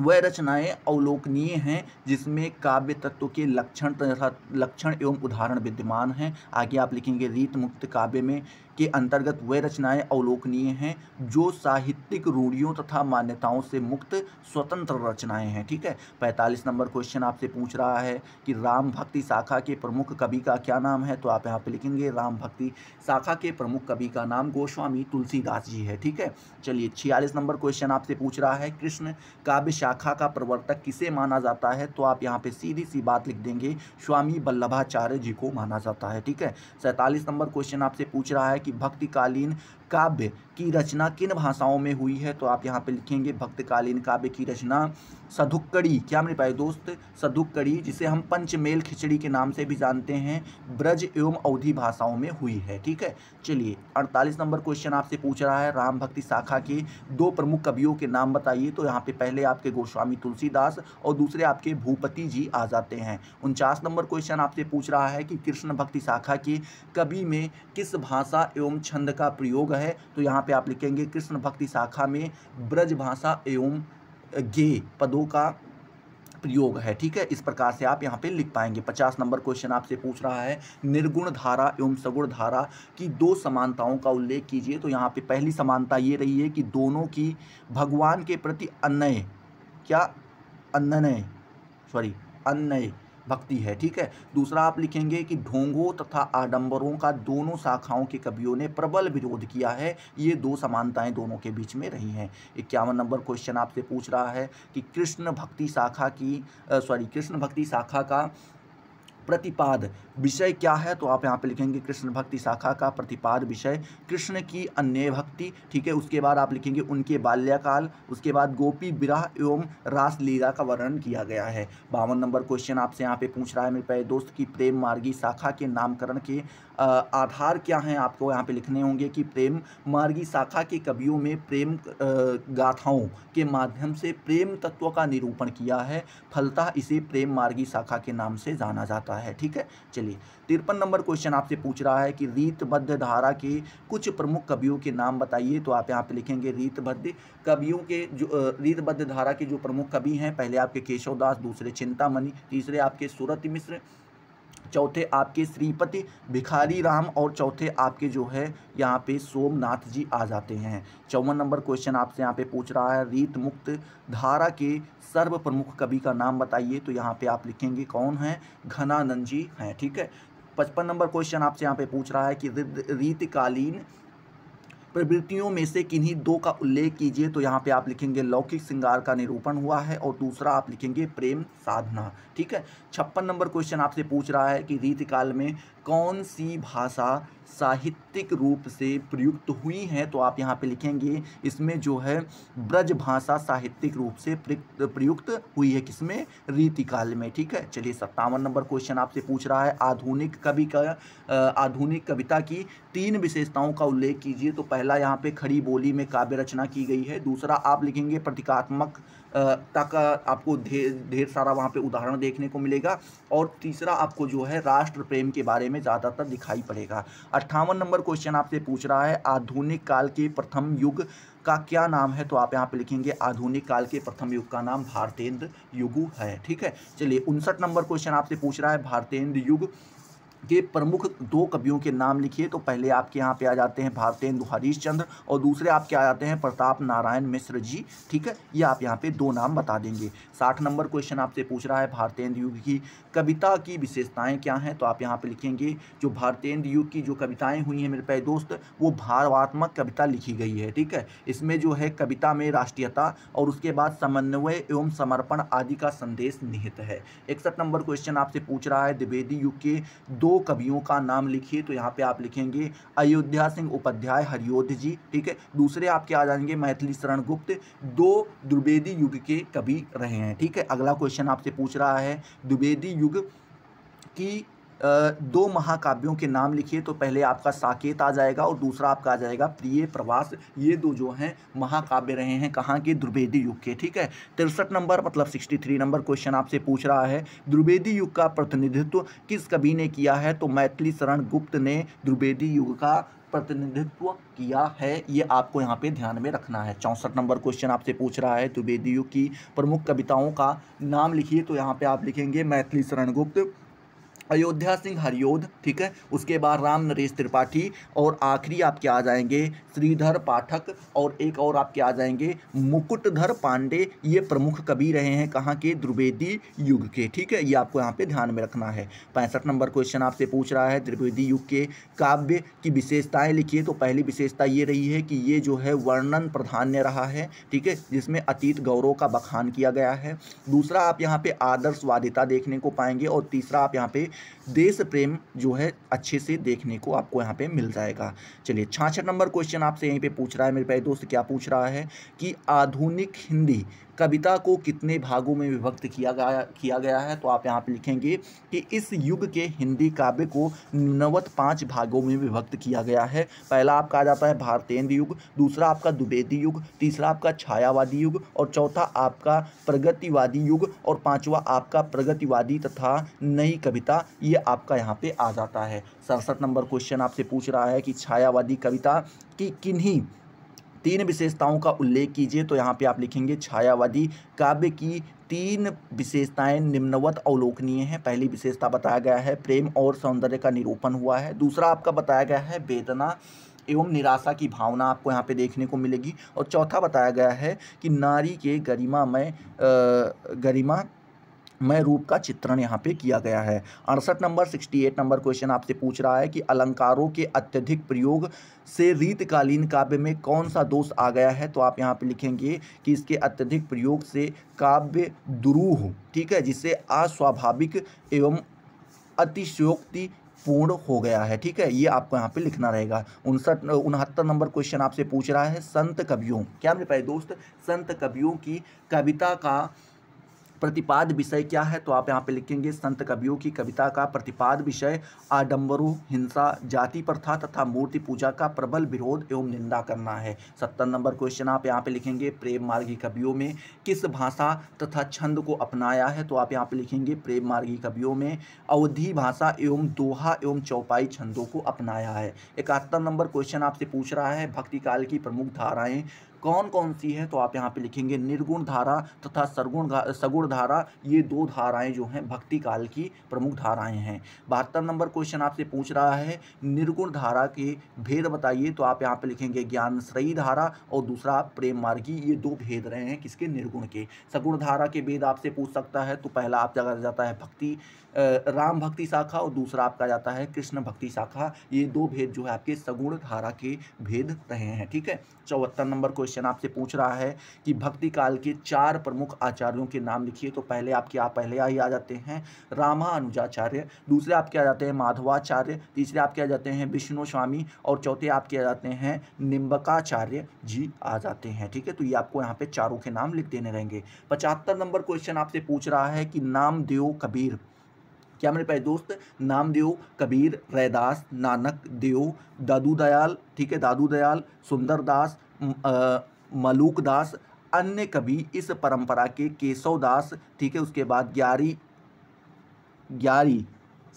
वह रचनाएं अवलोकनीय हैं जिसमें काव्य तत्व के लक्षण तथा लक्षण एवं उदाहरण विद्यमान हैं आगे आप लिखेंगे रीत मुक्त काव्य में के अंतर्गत वे रचनाएं अवलोकनीय हैं जो साहित्यिक रूढ़ियों तथा मान्यताओं से मुक्त स्वतंत्र रचनाएं हैं ठीक है पैंतालीस नंबर क्वेश्चन आपसे पूछ रहा है कि राम भक्ति शाखा के प्रमुख कवि का क्या नाम है तो आप यहाँ पे लिखेंगे राम भक्ति शाखा के प्रमुख कवि का नाम गोस्वामी तुलसीदास जी है ठीक है चलिए छियालीस नंबर क्वेश्चन आपसे पूछ रहा है कृष्ण काव्य शाखा का प्रवर्तक किसे माना जाता है तो आप यहाँ पे सीधी सी बात लिख देंगे स्वामी वल्लभाचार्य जी को माना जाता है ठीक है सैंतालीस नंबर क्वेश्चन आपसे पूछ रहा है कि भक्तिकालीन काव्य की रचना किन भाषाओं में हुई है तो आप यहाँ पे लिखेंगे भक्तकालीन काव्य की रचना सधुक्कड़ी क्या मेरे पाए दोस्त सधुक्कड़ी जिसे हम पंचमेल खिचड़ी के नाम से भी जानते हैं ब्रज एवं अवधि भाषाओं में हुई है ठीक है चलिए अड़तालीस नंबर क्वेश्चन आपसे पूछ रहा है राम भक्ति शाखा के दो प्रमुख कवियों के नाम बताइए तो यहाँ पे पहले आपके गोस्वामी तुलसीदास और दूसरे आपके भूपति जी आ जाते हैं उनचास नंबर क्वेश्चन आपसे पूछ रहा है कि कृष्ण भक्ति शाखा के कवि में किस भाषा एवं छंद का प्रयोग है तो यहाँ पे आप लिखेंगे कृष्ण भक्ति शाखा में ब्रज भाषा एवं गे पदों का प्रयोग है ठीक है इस प्रकार से आप यहाँ पे लिख पाएंगे पचास नंबर क्वेश्चन आपसे पूछ रहा है निर्गुण धारा एवं सगुण धारा की दो समानताओं का उल्लेख कीजिए तो यहाँ पे पहली समानता ये रही है कि दोनों की भगवान के प्रति अन्य क्या अन्य सॉरी अन्य भक्ति है ठीक है दूसरा आप लिखेंगे कि ढोंगों तथा आडंबरों का दोनों शाखाओं के कवियों ने प्रबल विरोध किया है ये दो समानताएं दोनों के बीच में रही हैं इक्यावन नंबर क्वेश्चन आपसे पूछ रहा है कि कृष्ण भक्ति शाखा की सॉरी कृष्ण भक्ति शाखा का प्रतिपाद विषय क्या है तो आप यहाँ पे लिखेंगे कृष्ण भक्ति शाखा का प्रतिपाद विषय कृष्ण की अन्य भक्ति ठीक है उसके बाद आप लिखेंगे उनके बाल्यकाल उसके बाद गोपी विराह एवं रास लीला का वर्णन किया गया है बावन नंबर क्वेश्चन आपसे यहाँ पे पूछ रहा है मेरे पहले दोस्त की प्रेम मार्गी शाखा के नामकरण के आधार क्या हैं आपको यहाँ पे लिखने होंगे कि प्रेम मार्गी शाखा के कवियों में प्रेम गाथाओं के माध्यम से प्रेम तत्व का निरूपण किया है फलतः इसे प्रेम मार्गी शाखा के नाम से जाना जाता है है ठीक है चलिए तिरपन नंबर क्वेश्चन आपसे पूछ रहा है कि रीतबद्ध धारा के कुछ प्रमुख कवियों के नाम बताइए तो आप यहाँ पे लिखेंगे रीतबद्ध कवियों के जो रीतबद्ध धारा के जो प्रमुख कवि हैं पहले आपके केशव दास दूसरे चिंतामणि तीसरे आपके सूरत मिश्र चौथे आपके श्रीपति भिखारी राम और चौथे आपके जो है यहाँ पे सोमनाथ जी आ जाते हैं चौवन नंबर क्वेश्चन आपसे यहाँ पे पूछ रहा है रीत मुक्त धारा के सर्व प्रमुख कवि का नाम बताइए तो यहाँ पे आप लिखेंगे कौन है घनानंद जी हैं ठीक है पचपन नंबर क्वेश्चन आपसे यहाँ पे पूछ रहा है कि रीतकालीन प्रवृत्तियों में से किन्हीं दो का उल्लेख कीजिए तो यहाँ पे आप लिखेंगे लौकिक श्रृंगार का निरूपण हुआ है और दूसरा आप लिखेंगे प्रेम साधना ठीक है छप्पन नंबर क्वेश्चन आपसे पूछ रहा है कि रीतिकाल में कौन सी भाषा साहित्यिक रूप से प्रयुक्त हुई हैं तो आप यहाँ पे लिखेंगे इसमें जो है ब्रज भाषा साहित्यिक रूप से प्रयुक्त हुई है किसमें रीतिकाल में ठीक है चलिए सत्तावन नंबर क्वेश्चन आपसे पूछ रहा है आधुनिक कवि का आधुनिक कविता की तीन विशेषताओं का उल्लेख कीजिए तो पहला यहाँ पे खड़ी बोली में काव्य रचना की गई है दूसरा आप लिखेंगे प्रतीकात्मक तक आपको ढेर ढेर सारा वहाँ पे उदाहरण देखने को मिलेगा और तीसरा आपको जो है राष्ट्र प्रेम के बारे में ज़्यादातर दिखाई पड़ेगा अट्ठावन नंबर क्वेश्चन आपसे पूछ रहा है आधुनिक काल के प्रथम युग का क्या नाम है तो आप यहाँ पे लिखेंगे आधुनिक काल के प्रथम युग का नाम भारतेंद्र युग है ठीक है चलिए उनसठ नंबर क्वेश्चन आपसे पूछ रहा है भारतेंद्र युग के प्रमुख दो कवियों के नाम लिखिए तो पहले आपके यहाँ पे आ जाते हैं भारतेंदु हरीश चंद्र और दूसरे आपके आ जाते हैं प्रताप नारायण मिश्र जी ठीक है ये आप यहाँ पे दो नाम बता देंगे साठ नंबर क्वेश्चन आपसे पूछ रहा है भारतेंदु युग की कविता की विशेषताएँ क्या हैं तो आप यहाँ पर लिखेंगे जो भारतेंदु युग की जो कविताएँ हुई हैं मेरे प्यारे दोस्त वो भावात्मक कविता लिखी गई है ठीक है इसमें जो है कविता में राष्ट्रीयता और उसके बाद समन्वय एवं समर्पण आदि का संदेश निहित है इकसठ नंबर क्वेश्चन आपसे पूछ रहा है द्विवेदी युग के दो दो कवियों का नाम लिखिए तो यहाँ पे आप लिखेंगे अयोध्या सिंह उपाध्याय हरियोध जी ठीक है दूसरे आपके आ जाएंगे मैथिली शरण गुप्त दो द्विवेदी युग के कवि रहे हैं ठीक है अगला क्वेश्चन आपसे पूछ रहा है द्विवेदी युग की दो महाकाव्यों के नाम लिखिए तो पहले आपका साकेत आ जाएगा और दूसरा आपका आ जाएगा प्रिय प्रवास ये दो जो हैं महाकाव्य रहे हैं कहाँ के द्रुवेदी युग के ठीक है तिरसठ नंबर मतलब सिक्सटी थ्री नंबर क्वेश्चन आपसे पूछ रहा है द्रुवेदी युग का प्रतिनिधित्व किस कवि ने किया है तो मैथिली शरण गुप्त ने द्रुवेदी युग का प्रतिनिधित्व किया है ये आपको यहाँ पे ध्यान में रखना है चौंसठ नंबर क्वेश्चन आपसे पूछ रहा है द्विवेदी युग की प्रमुख कविताओं का नाम लिखिए तो यहाँ पे आप लिखेंगे मैथिली शरण गुप्त अयोध्या सिंह हरियोध ठीक है उसके बाद राम नरेश त्रिपाठी और आखिरी आपके आ जाएंगे श्रीधर पाठक और एक और आपके आ जाएंगे मुकुटधर पांडे ये प्रमुख कवि रहे हैं कहाँ के द्रिवेदी युग के ठीक है ये आपको यहाँ पे ध्यान में रखना है पैंसठ नंबर क्वेश्चन आपसे पूछ रहा है द्विवेदी युग के काव्य की विशेषताएँ लिखिए तो पहली विशेषता ये रही है कि ये जो है वर्णन प्रधान्य रहा है ठीक है जिसमें अतीत गौरव का बखान किया गया है दूसरा आप यहाँ पर आदर्शवादिता देखने को पाएंगे और तीसरा आप यहाँ पे देश प्रेम जो है अच्छे से देखने को आपको यहाँ पे मिल जाएगा चलिए छाछठ नंबर क्वेश्चन आपसे यहीं पे पूछ रहा है मेरे प्यारे दोस्त क्या पूछ रहा है कि आधुनिक हिंदी कविता को कितने भागों में विभक्त किया गया किया गया है तो आप यहाँ पे लिखेंगे कि इस युग के हिंदी काव्य को नवत पाँच भागों में विभक्त किया गया है पहला आपका आ जाता है भारतेंद्र युग दूसरा आपका द्विवेदी युग तीसरा आपका छायावादी युग और चौथा आपका प्रगतिवादी युग और पाँचवा आपका प्रगतिवादी तथा नई कविता ये आपका यहाँ पर आ जाता है सड़सठ नंबर क्वेश्चन आपसे पूछ रहा है कि छायावादी कविता की किन्हीं तीन विशेषताओं का उल्लेख कीजिए तो यहाँ पे आप लिखेंगे छायावादी काव्य की तीन विशेषताएं निम्नवत अवलोकनीय हैं पहली विशेषता बताया गया है प्रेम और सौंदर्य का निरूपण हुआ है दूसरा आपका बताया गया है वेदना एवं निराशा की भावना आपको यहाँ पे देखने को मिलेगी और चौथा बताया गया है कि नारी के गरिमा में गरिमा मय रूप का चित्रण यहाँ पे किया गया है अड़सठ नंबर 68 नंबर क्वेश्चन आपसे पूछ रहा है कि अलंकारों के अत्यधिक प्रयोग से रीतकालीन काव्य में कौन सा दोष आ गया है तो आप यहाँ पे लिखेंगे कि इसके अत्यधिक प्रयोग से काव्य दुरूह ठीक है जिससे अस्वाभाविक एवं अतिशयोक्ति पूर्ण हो गया है ठीक है ये आपको यहाँ पे लिखना रहेगा उनसठ उनहत्तर नंबर क्वेश्चन आपसे पूछ रहा है संत कवियों क्या मेरे पाए दोस्त संत कवियों की कविता का प्रतिपाद विषय क्या है तो आप यहाँ पे लिखेंगे संत कवियों की कविता का प्रतिपाद विषय आडम्बरों हिंसा जाति प्रथा तथा मूर्ति पूजा का प्रबल विरोध एवं निंदा करना है सत्तर नंबर क्वेश्चन आप यहाँ पे लिखेंगे प्रेम मार्गी कवियों में किस भाषा तथा छंद को अपनाया है तो आप यहाँ पे लिखेंगे प्रेम मार्गी कवियों में अवधि भाषा एवं दोहा एवं चौपाई छंदों को अपनाया है इकहत्तर नंबर क्वेश्चन आपसे पूछ रहा है भक्ति काल की प्रमुख धाराएं कौन कौन सी है तो आप यहाँ पे लिखेंगे निर्गुण धारा तथा सरगुण सगुण धारा ये दो धाराएं जो हैं भक्ति काल की प्रमुख धाराएं हैं बहत्तर नंबर क्वेश्चन आपसे पूछ रहा है निर्गुण धारा के भेद बताइए तो आप यहाँ पे लिखेंगे ज्ञान श्रयी धारा और दूसरा प्रेम मार्गी ये दो भेद रहे हैं किसके निर्गुण के सगुण धारा के भेद आपसे पूछ सकता है तो पहला आप जगह जाता है भक्ति राम भक्ति शाखा और दूसरा आपका जाता है कृष्ण भक्ति शाखा ये दो भेद जो है आपके सगुण धारा के भेद रहे हैं ठीक है चौहत्तर नंबर क्वेश्चन आपसे पूछ रहा है कि भक्ति काल के चार प्रमुख आचार्यों के नाम लिखिए तो पहले आपके आप पहले आ ही आ जाते हैं रामानुजाचार्य दूसरे आपके आ जाते हैं माधवाचार्य तीसरे आपके आ जाते हैं विष्णु स्वामी और चौथे आपके आ जाते हैं निम्बकाचार्य जी आ जाते हैं ठीक है तो ये आपको यहाँ पे चारों के नाम लिख देने रहेंगे पचहत्तर नंबर क्वेश्चन आपसे पूछ रहा है कि नामदेव कबीर क्या मेरे प्यारे दोस्त नामदेव कबीर रैदास नानक देव दादू दयाल ठीक है दादू दयाल सुंदर दास मलूक दास अन्य कवि इस परंपरा के केशव दास ठीक है उसके बाद ग्यारी ग्यारी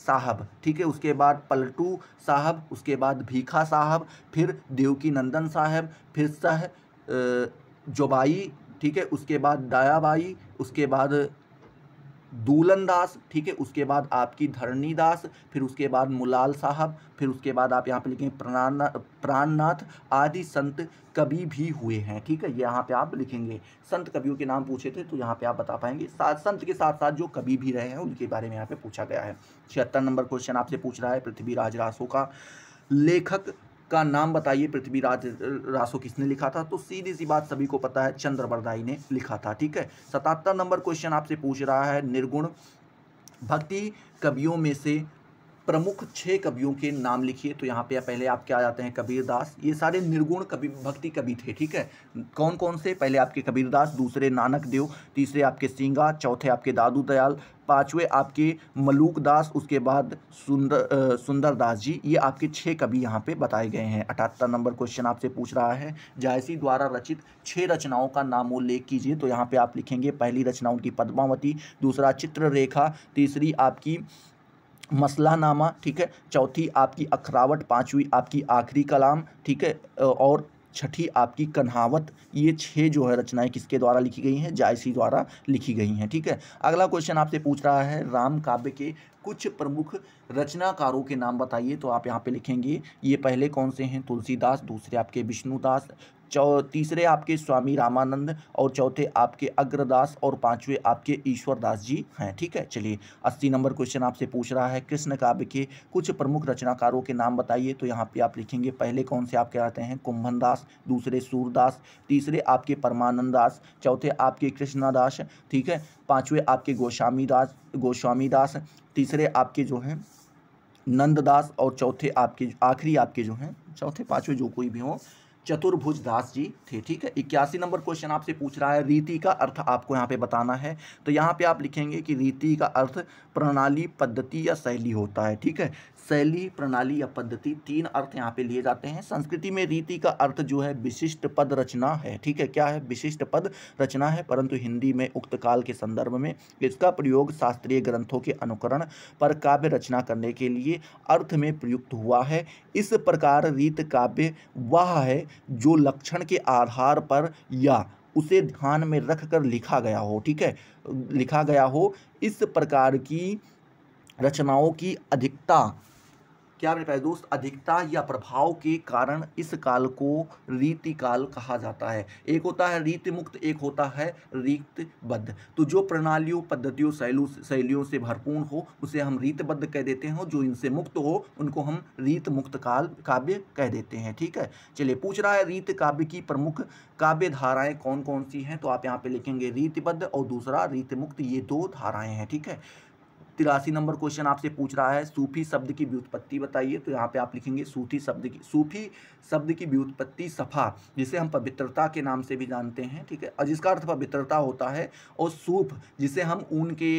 साहब ठीक है उसके बाद पलटू साहब उसके बाद भीखा साहब फिर देवकी नंदन साहब फिर सह जोबाई ठीक है उसके बाद दायाबाई उसके बाद दूलन दास ठीक है उसके बाद आपकी धरणीदास दास फिर उसके बाद मुलाल साहब फिर उसके बाद आप यहाँ पे लिखेंगे प्राणना प्राणनाथ आदि संत कवि भी हुए हैं ठीक है ये यहाँ पे आप लिखेंगे संत कवियों के नाम पूछे थे तो यहाँ पे आप बता पाएंगे साथ संत के साथ साथ जो कवि भी रहे हैं उनके बारे में यहाँ पे पूछा गया है छिहत्तर नंबर क्वेश्चन आपसे पूछ रहा है पृथ्वीराज रासो का लेखक का नाम बताइए पृथ्वीराज रासो किसने लिखा था तो सीधी सी बात सभी को पता है चंद्रवरदाई ने लिखा था ठीक है सतहत्तर नंबर क्वेश्चन आपसे पूछ रहा है निर्गुण भक्ति कवियों में से प्रमुख छः कवियों के नाम लिखिए तो यहाँ पे पहले आप क्या आ जाते हैं कबीरदास ये सारे निर्गुण कवि भक्ति कवि थे ठीक है कौन कौन से पहले आपके कबीरदास दूसरे नानक देव तीसरे आपके सिंगा चौथे आपके दादू दयाल पांचवे आपके मलूक दास उसके बाद सुंदर सुंदर दास जी ये आपके छः कवि यहाँ पे बताए गए हैं अठहत्तर नंबर क्वेश्चन आपसे पूछ रहा है जायसी द्वारा रचित छः रचनाओं का नामोल्लेख कीजिए तो यहाँ पे आप लिखेंगे पहली रचना उनकी पद्मावती दूसरा चित्ररेखा तीसरी आपकी मसलानामा ठीक है चौथी आपकी अखरावट पांचवी आपकी आखिरी कलाम ठीक है और छठी आपकी कन्हावत ये छः जो है रचनाएं किसके द्वारा लिखी गई हैं जायसी द्वारा लिखी गई हैं ठीक है अगला क्वेश्चन आपसे पूछ रहा है राम काव्य के कुछ प्रमुख रचनाकारों के नाम बताइए तो आप यहाँ पे लिखेंगे ये पहले कौन से हैं तुलसीदास दूसरे आपके विष्णुदास तीसरे आपके स्वामी रामानंद और चौथे आपके अग्रदास और पाँचवें आपके ईश्वरदास जी हैं ठीक है चलिए अस्सी नंबर क्वेश्चन आपसे पूछ रहा है कृष्ण काव्य के कुछ प्रमुख रचनाकारों के नाम बताइए तो यहाँ पे आप लिखेंगे पहले कौन से आपके आते हैं कुंभन दूसरे सूरदास तीसरे आपके परमानंद दास चौथे आपके कृष्णादास ठीक है पाँचवें आपके गोस्वामी दास गोस्वामी दास तीसरे आपके जो हैं नंददास और चौथे आपके आखिरी आपके जो हैं चौथे पाँचवें जो कोई भी हों चतुर्भुज दास जी थे ठीक है इक्यासी नंबर क्वेश्चन आपसे पूछ रहा है रीति का अर्थ आपको यहाँ पे बताना है तो यहाँ पे आप लिखेंगे कि रीति का अर्थ प्रणाली पद्धति या शैली होता है ठीक है शैली प्रणाली या पद्धति तीन अर्थ यहाँ पे लिए जाते हैं संस्कृति में रीति का अर्थ जो है विशिष्ट पद रचना है ठीक है क्या है विशिष्ट पद रचना है परंतु हिंदी में उक्त काल के संदर्भ में इसका प्रयोग शास्त्रीय ग्रंथों के अनुकरण पर काव्य रचना करने के लिए अर्थ में प्रयुक्त हुआ है इस प्रकार रीत काव्य वह है जो लक्षण के आधार पर या उसे ध्यान में रख कर लिखा गया हो ठीक है लिखा गया हो इस प्रकार की रचनाओं की अधिकता क्या मेरे प्यारे दोस्त अधिकता या प्रभाव के कारण इस काल को रीति काल कहा जाता है एक होता है रीति मुक्त एक होता है रीतबद्ध तो जो प्रणालियों पद्धतियों शैलू शैलियों से भरपूर हो उसे हम रीतबद्ध कह देते हैं जो इनसे मुक्त हो उनको हम रीत मुक्त काल काव्य कह देते हैं ठीक है चलिए पूछ रहा है रीत काव्य की प्रमुख काव्य धाराएं कौन कौन सी हैं तो आप यहाँ पे लिखेंगे रीतिबद्ध और दूसरा रीत मुक्त ये दो धाराएं हैं ठीक है तिरासी नंबर क्वेश्चन आपसे पूछ रहा है सूफी शब्द की व्युत्पत्ति बताइए तो यहाँ पे आप लिखेंगे सूफी शब्द की सूफी शब्द की व्युत्पत्ति सफ़ा जिसे हम पवित्रता के नाम से भी जानते हैं ठीक है और जिसका अर्थ पवित्रता होता है और सूफ जिसे हम ऊन के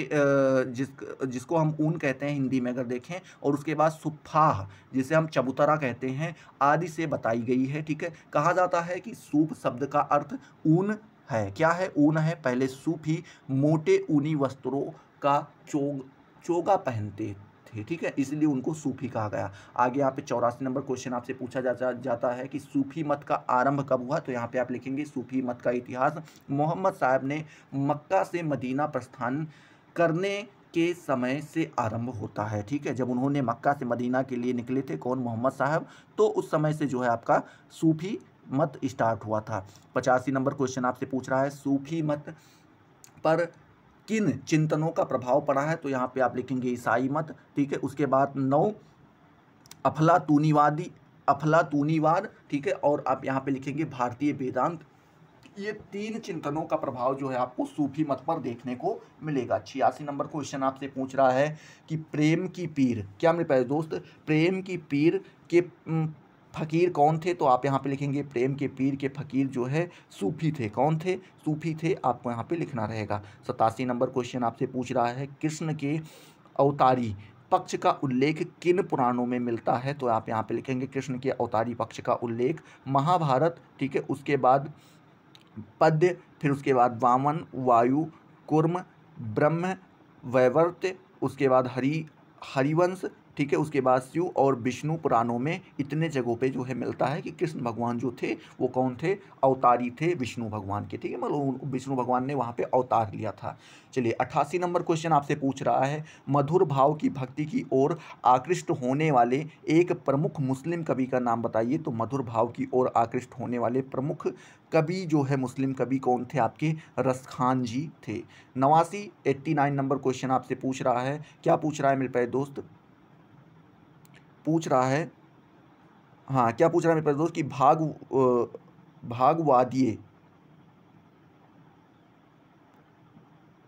जिस जिसको हम ऊन कहते हैं हिंदी में अगर देखें और उसके बाद सुफाह जिसे हम चबूतरा कहते हैं आदि से बताई गई है ठीक है कहा जाता है कि सूप शब्द का अर्थ ऊन है क्या है ऊन है पहले सूफी मोटे ऊनी वस्त्रों का चोग चोगा पहनते थे ठीक है इसलिए उनको सूफी कहा गया आगे यहाँ पे चौरासी नंबर क्वेश्चन आपसे पूछा जा, जाता है कि सूफी मत का आरंभ कब हुआ तो यहाँ पे आप लिखेंगे सूफी मत का इतिहास मोहम्मद साहब ने मक्का से मदीना प्रस्थान करने के समय से आरंभ होता है ठीक है जब उन्होंने मक्का से मदीना के लिए निकले थे कौन मोहम्मद साहब तो उस समय से जो है आपका सूफी मत स्टार्ट हुआ था पचासी नंबर क्वेश्चन आपसे पूछ रहा है सूफी मत पर किन चिंतनों का प्रभाव पड़ा है तो यहाँ पे आप लिखेंगे ईसाई मत ठीक है उसके बाद नौ अफलातूनीवादी अफलातूनीवाद ठीक है और आप यहाँ पे लिखेंगे भारतीय वेदांत ये तीन चिंतनों का प्रभाव जो है आपको सूफी मत पर देखने को मिलेगा छियासी नंबर क्वेश्चन आपसे पूछ रहा है कि प्रेम की पीर क्या मिल पाए दोस्त प्रेम की पीर के फ़कीर कौन थे तो आप यहाँ पे लिखेंगे प्रेम के पीर के फ़कीर जो है सूफी थे कौन थे सूफी थे आपको यहाँ पे लिखना रहेगा सतासी नंबर क्वेश्चन आपसे पूछ रहा है कृष्ण के अवतारी पक्ष का उल्लेख किन पुराणों में मिलता है तो आप यहाँ पे लिखेंगे कृष्ण के अवतारी पक्ष का उल्लेख महाभारत ठीक है उसके बाद पद्य फिर उसके बाद वामन वायु कुर्म ब्रह्म वैवर्त उसके बाद हरि हरिवंश ठीक है उसके बाद शिव और विष्णु पुराणों में इतने जगहों पे जो है मिलता है कि कृष्ण भगवान जो थे वो कौन थे अवतारी थे विष्णु भगवान के ठीक है मतलब विष्णु भगवान ने वहाँ पे अवतार लिया था चलिए अट्ठासी नंबर क्वेश्चन आपसे पूछ रहा है मधुर भाव की भक्ति की ओर आकृष्ट होने वाले एक प्रमुख मुस्लिम कवि का नाम बताइए तो मधुर भाव की ओर आकृष्ट होने वाले प्रमुख कवि जो है मुस्लिम कवि कौन थे आपके रस खान जी थे नवासी एट्टी नाइन नंबर क्वेश्चन आपसे पूछ रहा है क्या पूछ रहा है मेरे पाए दोस्त पूछ रहा है हाँ क्या पूछ रहा है मेरे दोस्त कि भाग भागवादिए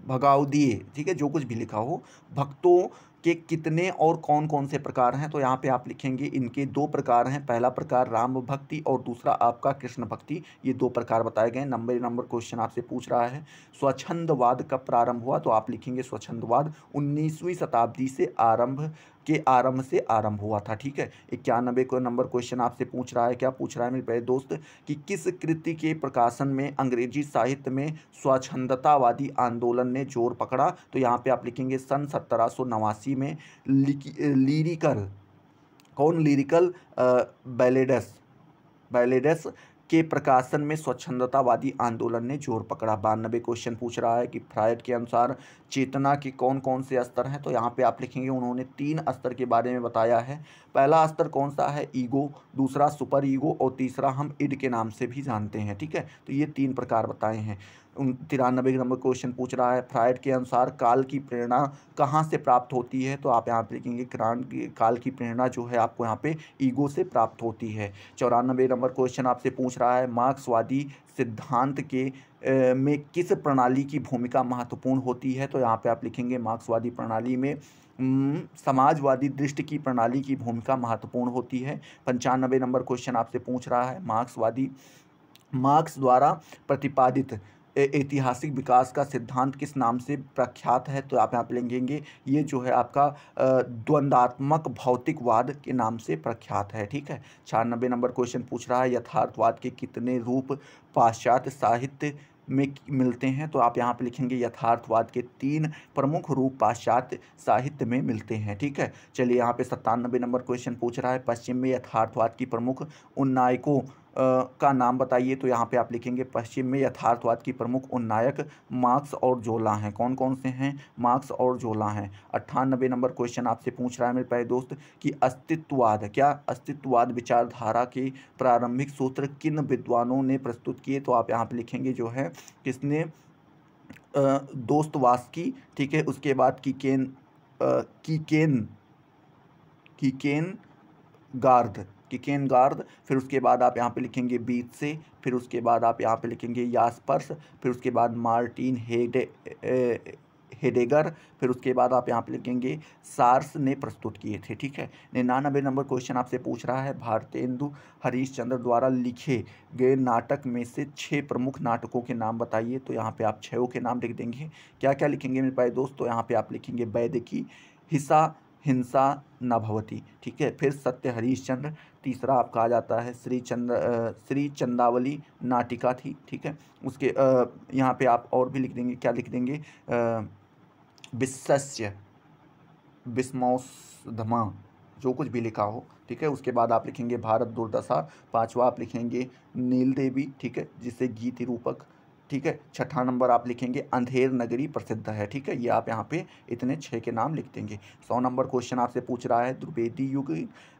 भगाव दिए ठीक है जो कुछ भी लिखा हो भक्तों के कितने और कौन कौन से प्रकार हैं तो यहाँ पे आप लिखेंगे इनके दो प्रकार हैं पहला प्रकार राम भक्ति और दूसरा आपका कृष्ण भक्ति ये दो प्रकार बताए गए नंबर नंबर क्वेश्चन आपसे पूछ रहा है स्वच्छंदवाद कब प्रारंभ हुआ तो आप लिखेंगे स्वच्छंदवाद उन्नीसवीं शताब्दी से आरंभ के आरंभ से आरंभ हुआ था ठीक है इक्यानबे को नंबर क्वेश्चन आपसे पूछ रहा है क्या पूछ रहा है मेरे प्यारे दोस्त कि किस कृति के प्रकाशन में अंग्रेजी साहित्य में स्वच्छंदतावादी आंदोलन ने जोर पकड़ा तो यहाँ पे आप लिखेंगे सन सत्रह में लिरिकल कौन लिरिकल बैलेडस बैलेडस के प्रकाशन में स्वच्छंदतावादी आंदोलन ने जोर पकड़ा बानबे क्वेश्चन पूछ रहा है कि फ्रायड के अनुसार चेतना के कौन कौन से स्तर हैं तो यहाँ पे आप लिखेंगे उन्होंने तीन स्तर के बारे में बताया है पहला स्तर कौन सा है ईगो दूसरा सुपर ईगो और तीसरा हम इड के नाम से भी जानते हैं ठीक है तो ये तीन प्रकार बताए हैं तिरानबे नंबर क्वेश्चन पूछ रहा है फ्राइड के अनुसार काल की प्रेरणा कहाँ से प्राप्त होती है तो आप यहाँ पे लिखेंगे क्रांत काल की प्रेरणा जो है आपको यहाँ पे ईगो से प्राप्त होती है चौरानबे नंबर क्वेश्चन आपसे पूछ रहा है मार्क्सवादी सिद्धांत के में किस प्रणाली की भूमिका महत्वपूर्ण होती है तो यहाँ पे आप लिखेंगे मार्क्सवादी प्रणाली में समाजवादी दृष्टि की प्रणाली की भूमिका महत्वपूर्ण होती है पंचानबे नंबर क्वेश्चन आपसे पूछ रहा है मार्क्सवादी मार्क्स द्वारा प्रतिपादित ऐतिहासिक विकास का सिद्धांत किस नाम से प्रख्यात है तो आप यहाँ पर लेंगे ये जो है आपका द्वंदात्मक भौतिकवाद के नाम से प्रख्यात है ठीक है छियानबे नंबर क्वेश्चन पूछ रहा है यथार्थवाद के कितने रूप पाश्चात्य साहित्य में मिलते हैं तो आप यहाँ पे लिखेंगे यथार्थवाद के तीन प्रमुख रूप पाश्चात्य साहित्य में मिलते हैं ठीक है चलिए यहाँ पे सत्तानबे नंबर क्वेश्चन पूछ रहा है पश्चिम में यथार्थवाद की प्रमुख उन्नायकों का नाम बताइए तो यहाँ पे आप लिखेंगे पश्चिम में यथार्थवाद की प्रमुख उन्नायक मार्क्स और जोला हैं कौन कौन से हैं मार्क्स और जोला हैं अट्ठानबे नंबर क्वेश्चन आपसे पूछ रहा है मेरे प्यारे दोस्त कि अस्तित्ववाद क्या अस्तित्ववाद विचारधारा के प्रारंभिक सूत्र किन विद्वानों ने प्रस्तुत किए तो आप यहाँ पर लिखेंगे जो है किसने दोस्त वास्की ठीक है उसके बाद कीकेन कीकेन कीकेन गार्द किकेन गार्द फिर उसके बाद आप यहाँ पे लिखेंगे बीच से फिर उसके बाद आप यहाँ पे लिखेंगे यास्पर्स फिर उसके बाद मार्टिन हेडे हेडेगर फिर उसके बाद आप यहाँ पे लिखेंगे सार्स ने प्रस्तुत किए थे ठीक है निन्यानबे नंबर क्वेश्चन आपसे पूछ रहा है भारतेंदु हरीश चंद्र द्वारा लिखे गए नाटक में से छः प्रमुख नाटकों के नाम बताइए तो यहाँ पर आप छयों के नाम लिख देंगे क्या क्या लिखेंगे मेरे पाए दोस्तों यहाँ पर आप लिखेंगे वैद्य की हिस्सा हिंसा न भवती ठीक है फिर सत्य हरीश्चंद्र तीसरा आपका आ जाता है श्री चंद्र श्री चंदावली नाटिका थी ठीक है उसके यहाँ पे आप और भी लिख देंगे क्या लिख देंगे विशस्य धमा जो कुछ भी लिखा हो ठीक है उसके बाद आप लिखेंगे भारत दुर्दशा पांचवा आप लिखेंगे नील देवी ठीक है जिसे गीति रूपक ठीक है छठा नंबर आप लिखेंगे अंधेर नगरी प्रसिद्ध है ठीक है ये आप यहाँ पे इतने छः के नाम लिख देंगे सौ नंबर क्वेश्चन आपसे पूछ रहा है द्रुवेदी युग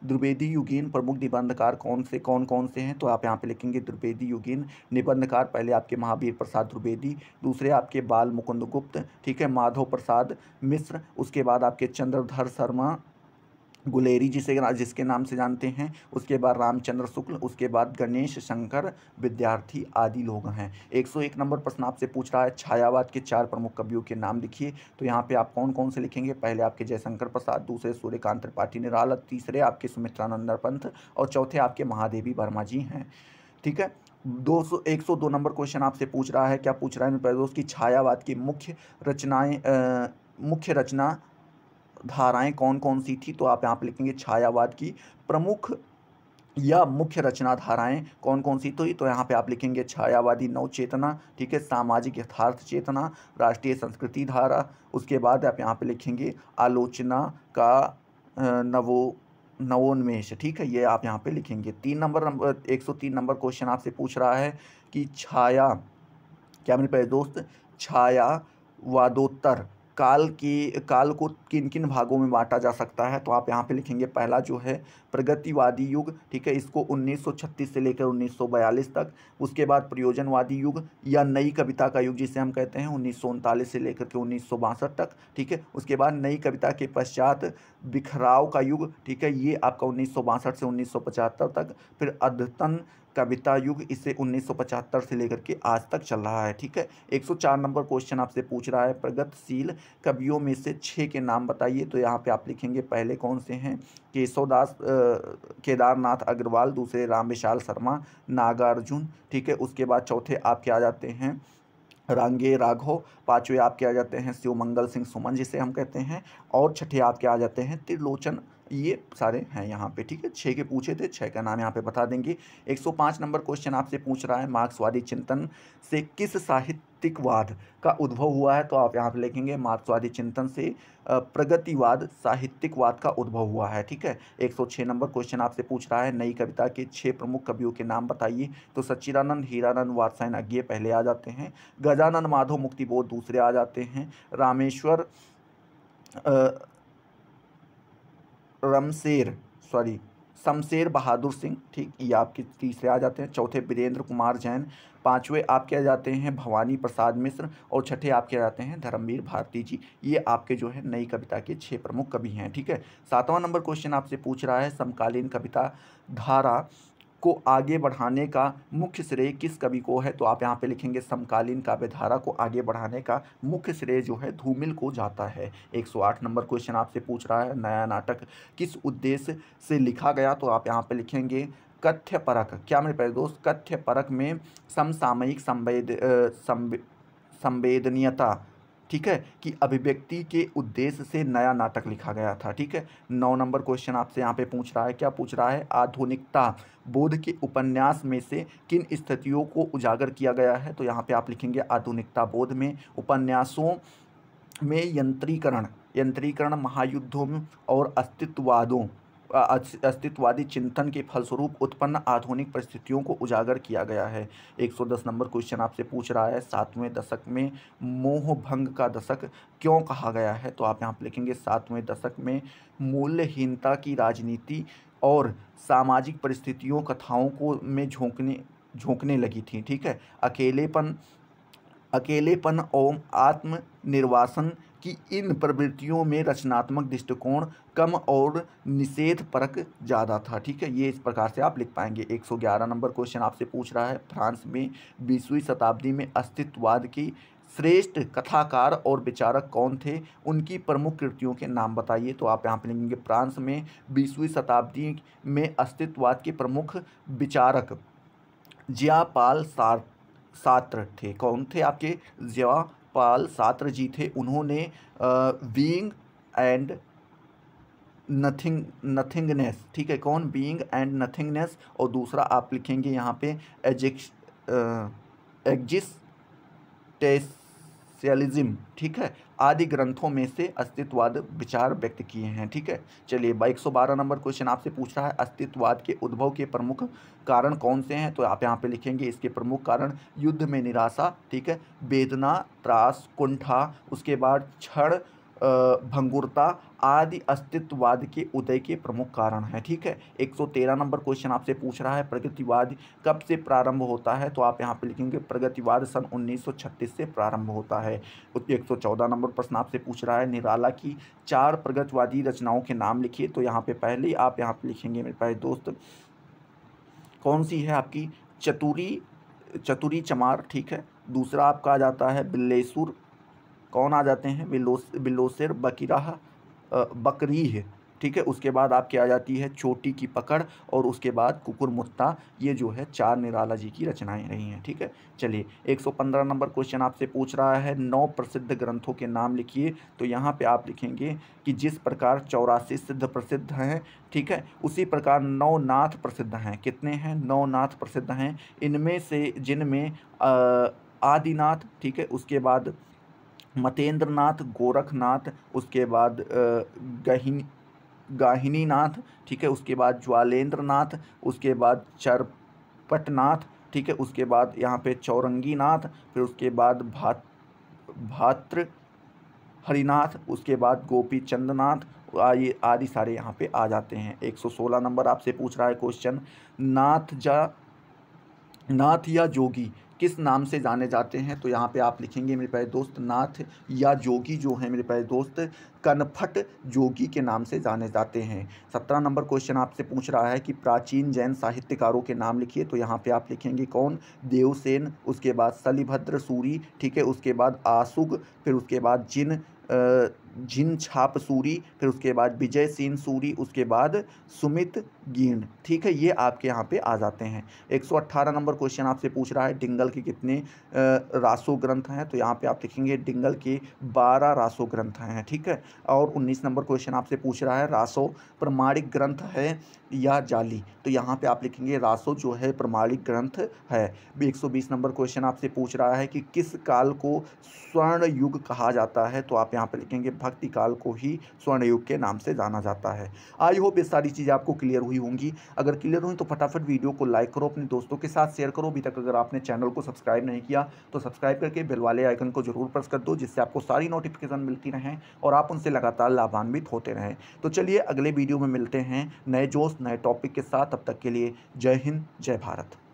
द्रुवेदी युगीन प्रमुख निबंधकार कौन से कौन कौन से हैं तो आप यहाँ पे लिखेंगे द्रुवेदी युगीन निबंधकार पहले आपके महावीर प्रसाद द्रुवेदी दूसरे आपके बाल मुकुंद गुप्त ठीक है माधव प्रसाद मिश्र उसके बाद आपके चंद्रधर शर्मा गुलेरी जिसे जिसके नाम से जानते हैं उसके बाद रामचंद्र शुक्ल उसके बाद गणेश शंकर विद्यार्थी आदि लोग हैं 101 नंबर प्रश्न आपसे पूछ रहा है छायावाद के चार प्रमुख कवियों के नाम लिखिए तो यहाँ पे आप कौन कौन से लिखेंगे पहले आपके जयशंकर प्रसाद दूसरे सूर्यकांत त्रिपाठी निराला तीसरे आपके सुमित्रानंदर पंथ और चौथे आपके महादेवी वर्मा जी हैं ठीक है दो सौ एक सौ दो नंबर क्वेश्चन आपसे पूछ रहा है क्या पूछ रहा है प्रदोष की छायावाद की मुख्य रचनाएं मुख्य रचना धाराएं कौन कौन सी थी तो आप यहाँ पर लिखेंगे छायावाद की प्रमुख या मुख्य रचना धाराएं कौन कौन सी तो, तो यहाँ पे आप लिखेंगे छायावादी नव चेतना ठीक है सामाजिक यथार्थ चेतना राष्ट्रीय संस्कृति धारा उसके बाद आप यहाँ पे लिखेंगे आलोचना का नवो नवोन्मेष ठीक है ये आप यहाँ पे लिखेंगे तीन नंबर नंबर एक सौ तीन नंबर क्वेश्चन आपसे पूछ रहा है कि छाया क्या मिल पाए दोस्त छाया वादोत्तर काल की काल को किन किन भागों में बांटा जा सकता है तो आप यहाँ पे लिखेंगे पहला जो है प्रगतिवादी युग ठीक है इसको 1936 से लेकर 1942 तक उसके बाद प्रयोजनवादी युग या नई कविता का युग जिसे हम कहते हैं उन्नीस से लेकर के उन्नीस तक ठीक है उसके बाद नई कविता के पश्चात बिखराव का युग ठीक है ये आपका उन्नीस से उन्नीस तक फिर अद्यतन कविता युग इसे 1975 से लेकर के आज तक चल रहा है ठीक है 104 नंबर क्वेश्चन आपसे पूछ रहा है प्रगतिशील कवियों में से छः के नाम बताइए तो यहाँ पे आप लिखेंगे पहले कौन से हैं केशवदास केदारनाथ अग्रवाल दूसरे राम विशाल शर्मा नागार्जुन ठीक है उसके बाद चौथे आपके आ जाते हैं रांगे राघव पाँचवें आपके आ जाते हैं शिवमंगल सिंह सुमन जिसे हम कहते हैं और छठे आपके आ जाते हैं त्रिलोचन ये सारे हैं यहाँ पे ठीक है छः के पूछे थे छः का नाम यहाँ पे बता देंगे 105 नंबर क्वेश्चन आपसे पूछ रहा है मार्क्सवादी चिंतन से किस साहित्यिकवाद का उद्भव हुआ है तो आप यहाँ पे लिखेंगे मार्क्सवादी चिंतन से प्रगतिवाद साहित्यिकवाद का उद्भव हुआ है ठीक है 106 नंबर क्वेश्चन आपसे पूछ रहा है नई कविता के छः प्रमुख कवियों के नाम बताइए तो सच्चिदानंद हीरानंद वात्सायन अज्ञे पहले आ जाते हैं गजानंद माधव मुक्तिबोध दूसरे आ जाते हैं रामेश्वर रमशेर सॉरी शमशेर बहादुर सिंह ठीक ये आपके तीसरे आ जाते हैं चौथे वीरेंद्र कुमार जैन पांचवे आपके आ जाते हैं भवानी प्रसाद मिश्र और छठे आपके आ जाते हैं धर्मवीर भारती जी ये आपके जो है नई कविता के छः प्रमुख कवि हैं ठीक है सातवां नंबर क्वेश्चन आपसे पूछ रहा है समकालीन कविता धारा को आगे बढ़ाने का मुख्य श्रेय किस कवि को है तो आप यहाँ पे लिखेंगे समकालीन काव्यधारा को आगे बढ़ाने का मुख्य श्रेय जो है धूमिल को जाता है 108 नंबर क्वेश्चन आपसे पूछ रहा है नया नाटक किस उद्देश्य से लिखा गया तो आप यहाँ पे लिखेंगे कथ्य परक क्या मेरे प्यारे दोस्त कथ्य परक में समसामयिक संवेद संवेदनीयता ठीक है कि अभिव्यक्ति के उद्देश्य से नया नाटक लिखा गया था ठीक है नौ नंबर क्वेश्चन आपसे यहाँ पे पूछ रहा है क्या पूछ रहा है आधुनिकता बोध के उपन्यास में से किन स्थितियों को उजागर किया गया है तो यहाँ पे आप लिखेंगे आधुनिकता बोध में उपन्यासों में यंत्रीकरण यंत्रीकरण महायुद्धों और अस्तित्ववादों अस्तित्ववादी चिंतन के फलस्वरूप उत्पन्न आधुनिक परिस्थितियों को उजागर किया गया है 110 नंबर क्वेश्चन आपसे पूछ रहा है सातवें दशक में मोहभंग का दशक क्यों कहा गया है तो आप यहाँ पर लिखेंगे सातवें दशक में मूल्यहीनता की राजनीति और सामाजिक परिस्थितियों कथाओं को में झोंकने झोंकने लगी थी ठीक है अकेलेपन अकेलेपन ओम आत्म निर्वासन की इन प्रवृत्तियों में रचनात्मक दृष्टिकोण कम और निषेध परक ज़्यादा था ठीक है ये इस प्रकार से आप लिख पाएंगे 111 नंबर क्वेश्चन आपसे पूछ रहा है फ्रांस में बीसवीं शताब्दी में अस्तित्ववाद की श्रेष्ठ कथाकार और विचारक कौन थे उनकी प्रमुख कृतियों के नाम बताइए तो आप यहाँ पर लिखेंगे फ्रांस में बीसवीं शताब्दी में अस्तित्ववाद के प्रमुख विचारक जियापाल सार्थ सात्र थे कौन थे आपके जयपाल सात्र जी थे उन्होंने बींग एंड नथिंग नथिंगनेस ठीक है कौन बीइंग एंड नथिंगनेस और दूसरा आप लिखेंगे यहाँ पे एजिक्स एग्जिस्टेशलिज्म ठीक है आदि ग्रंथों में से अस्तित्ववाद विचार व्यक्त किए हैं ठीक है चलिए एक सौ बारह नंबर क्वेश्चन आपसे पूछ रहा है अस्तित्ववाद के उद्भव के प्रमुख कारण कौन से हैं तो आप यहाँ पे लिखेंगे इसके प्रमुख कारण युद्ध में निराशा ठीक है वेदना त्रास कुंठा उसके बाद क्षण भंगुरता आदि अस्तित्ववाद के उदय के प्रमुख कारण हैं ठीक है 113 नंबर क्वेश्चन आपसे पूछ रहा है प्रगतिवाद कब से प्रारंभ होता है तो आप यहाँ पे लिखेंगे प्रगतिवाद सन 1936 से प्रारंभ होता है 114 नंबर प्रश्न आपसे पूछ रहा है निराला की चार प्रगतिवादी रचनाओं के नाम लिखिए तो यहाँ पे पहले आप यहाँ पर लिखेंगे मेरे पास दोस्त कौन सी है आपकी चतुरी चतुरी चमार ठीक है दूसरा आपका आ जाता है बिल्लेसुर कौन आ जाते हैं बिलोस बिलोसर बकरा बकरी है ठीक है उसके बाद आपकी आ जाती है चोटी की पकड़ और उसके बाद कुकुर मुत्ता ये जो है चार निराला जी की रचनाएं रही हैं ठीक है चलिए 115 नंबर क्वेश्चन आपसे पूछ रहा है नौ प्रसिद्ध ग्रंथों के नाम लिखिए तो यहाँ पे आप लिखेंगे कि जिस प्रकार चौरासी सिद्ध प्रसिद्ध हैं ठीक है उसी प्रकार नौ नाथ प्रसिद्ध हैं कितने हैं नौ नाथ प्रसिद्ध हैं इनमें से जिनमें आदिनाथ ठीक है उसके बाद मतेंद्रनाथ गोरखनाथ उसके बाद गहिन गाहिनी नाथ ठीक है उसके बाद ज्वालेंद्र नाथ उसके बाद चरपटनाथ ठीक है उसके बाद यहाँ पे चौरंगी नाथ फिर उसके बाद भात भात्र हरिनाथ उसके बाद गोपी चंद्रनाथ आदि आदि सारे यहाँ पे आ जाते हैं 116 नंबर आपसे पूछ रहा है क्वेश्चन नाथ जा नाथ या जोगी किस नाम से जाने जाते हैं तो यहाँ पे आप लिखेंगे मेरे प्यारे दोस्त नाथ या जोगी जो है मेरे प्यारे दोस्त कनफट जोगी के नाम से जाने जाते हैं सत्रह नंबर क्वेश्चन आपसे पूछ रहा है कि प्राचीन जैन साहित्यकारों के नाम लिखिए तो यहाँ पे आप लिखेंगे कौन देवसेन उसके बाद सलिभद्र सूरी ठीक है उसके बाद आसुग फिर उसके बाद जिन आ, जिन छाप सूरी फिर उसके बाद विजय सेन सूरी उसके बाद सुमित गीण ठीक है ये आपके यहाँ पे आ जाते हैं 118 नंबर क्वेश्चन आपसे पूछ रहा है डिंगल के कितने रासो ग्रंथ हैं तो यहाँ पे आप लिखेंगे डिंगल के 12 रासो ग्रंथ हैं ठीक है और 19 नंबर क्वेश्चन आपसे पूछ रहा है रासो प्रमाणिक ग्रंथ है या जाली तो यहाँ पे आप लिखेंगे रासो जो है प्रमाणिक ग्रंथ है एक नंबर क्वेश्चन आपसे पूछ रहा है कि किस काल को स्वर्ण युग कहा जाता है तो आप यहाँ पर लिखेंगे भक्ति काल को ही स्वर्णयुग के नाम से जाना जाता है आई होप ये सारी चीज़ें आपको क्लियर हुई होंगी अगर क्लियर हुई तो फटाफट वीडियो को लाइक करो अपने दोस्तों के साथ शेयर करो अभी तक अगर आपने चैनल को सब्सक्राइब नहीं किया तो सब्सक्राइब करके बेल वाले आइकन को जरूर प्रेस कर दो जिससे आपको सारी नोटिफिकेशन मिलती रहें और आप उनसे लगातार लाभान्वित होते रहें तो चलिए अगले वीडियो में मिलते हैं नए जोश नए टॉपिक के साथ अब तक के लिए जय हिंद जय भारत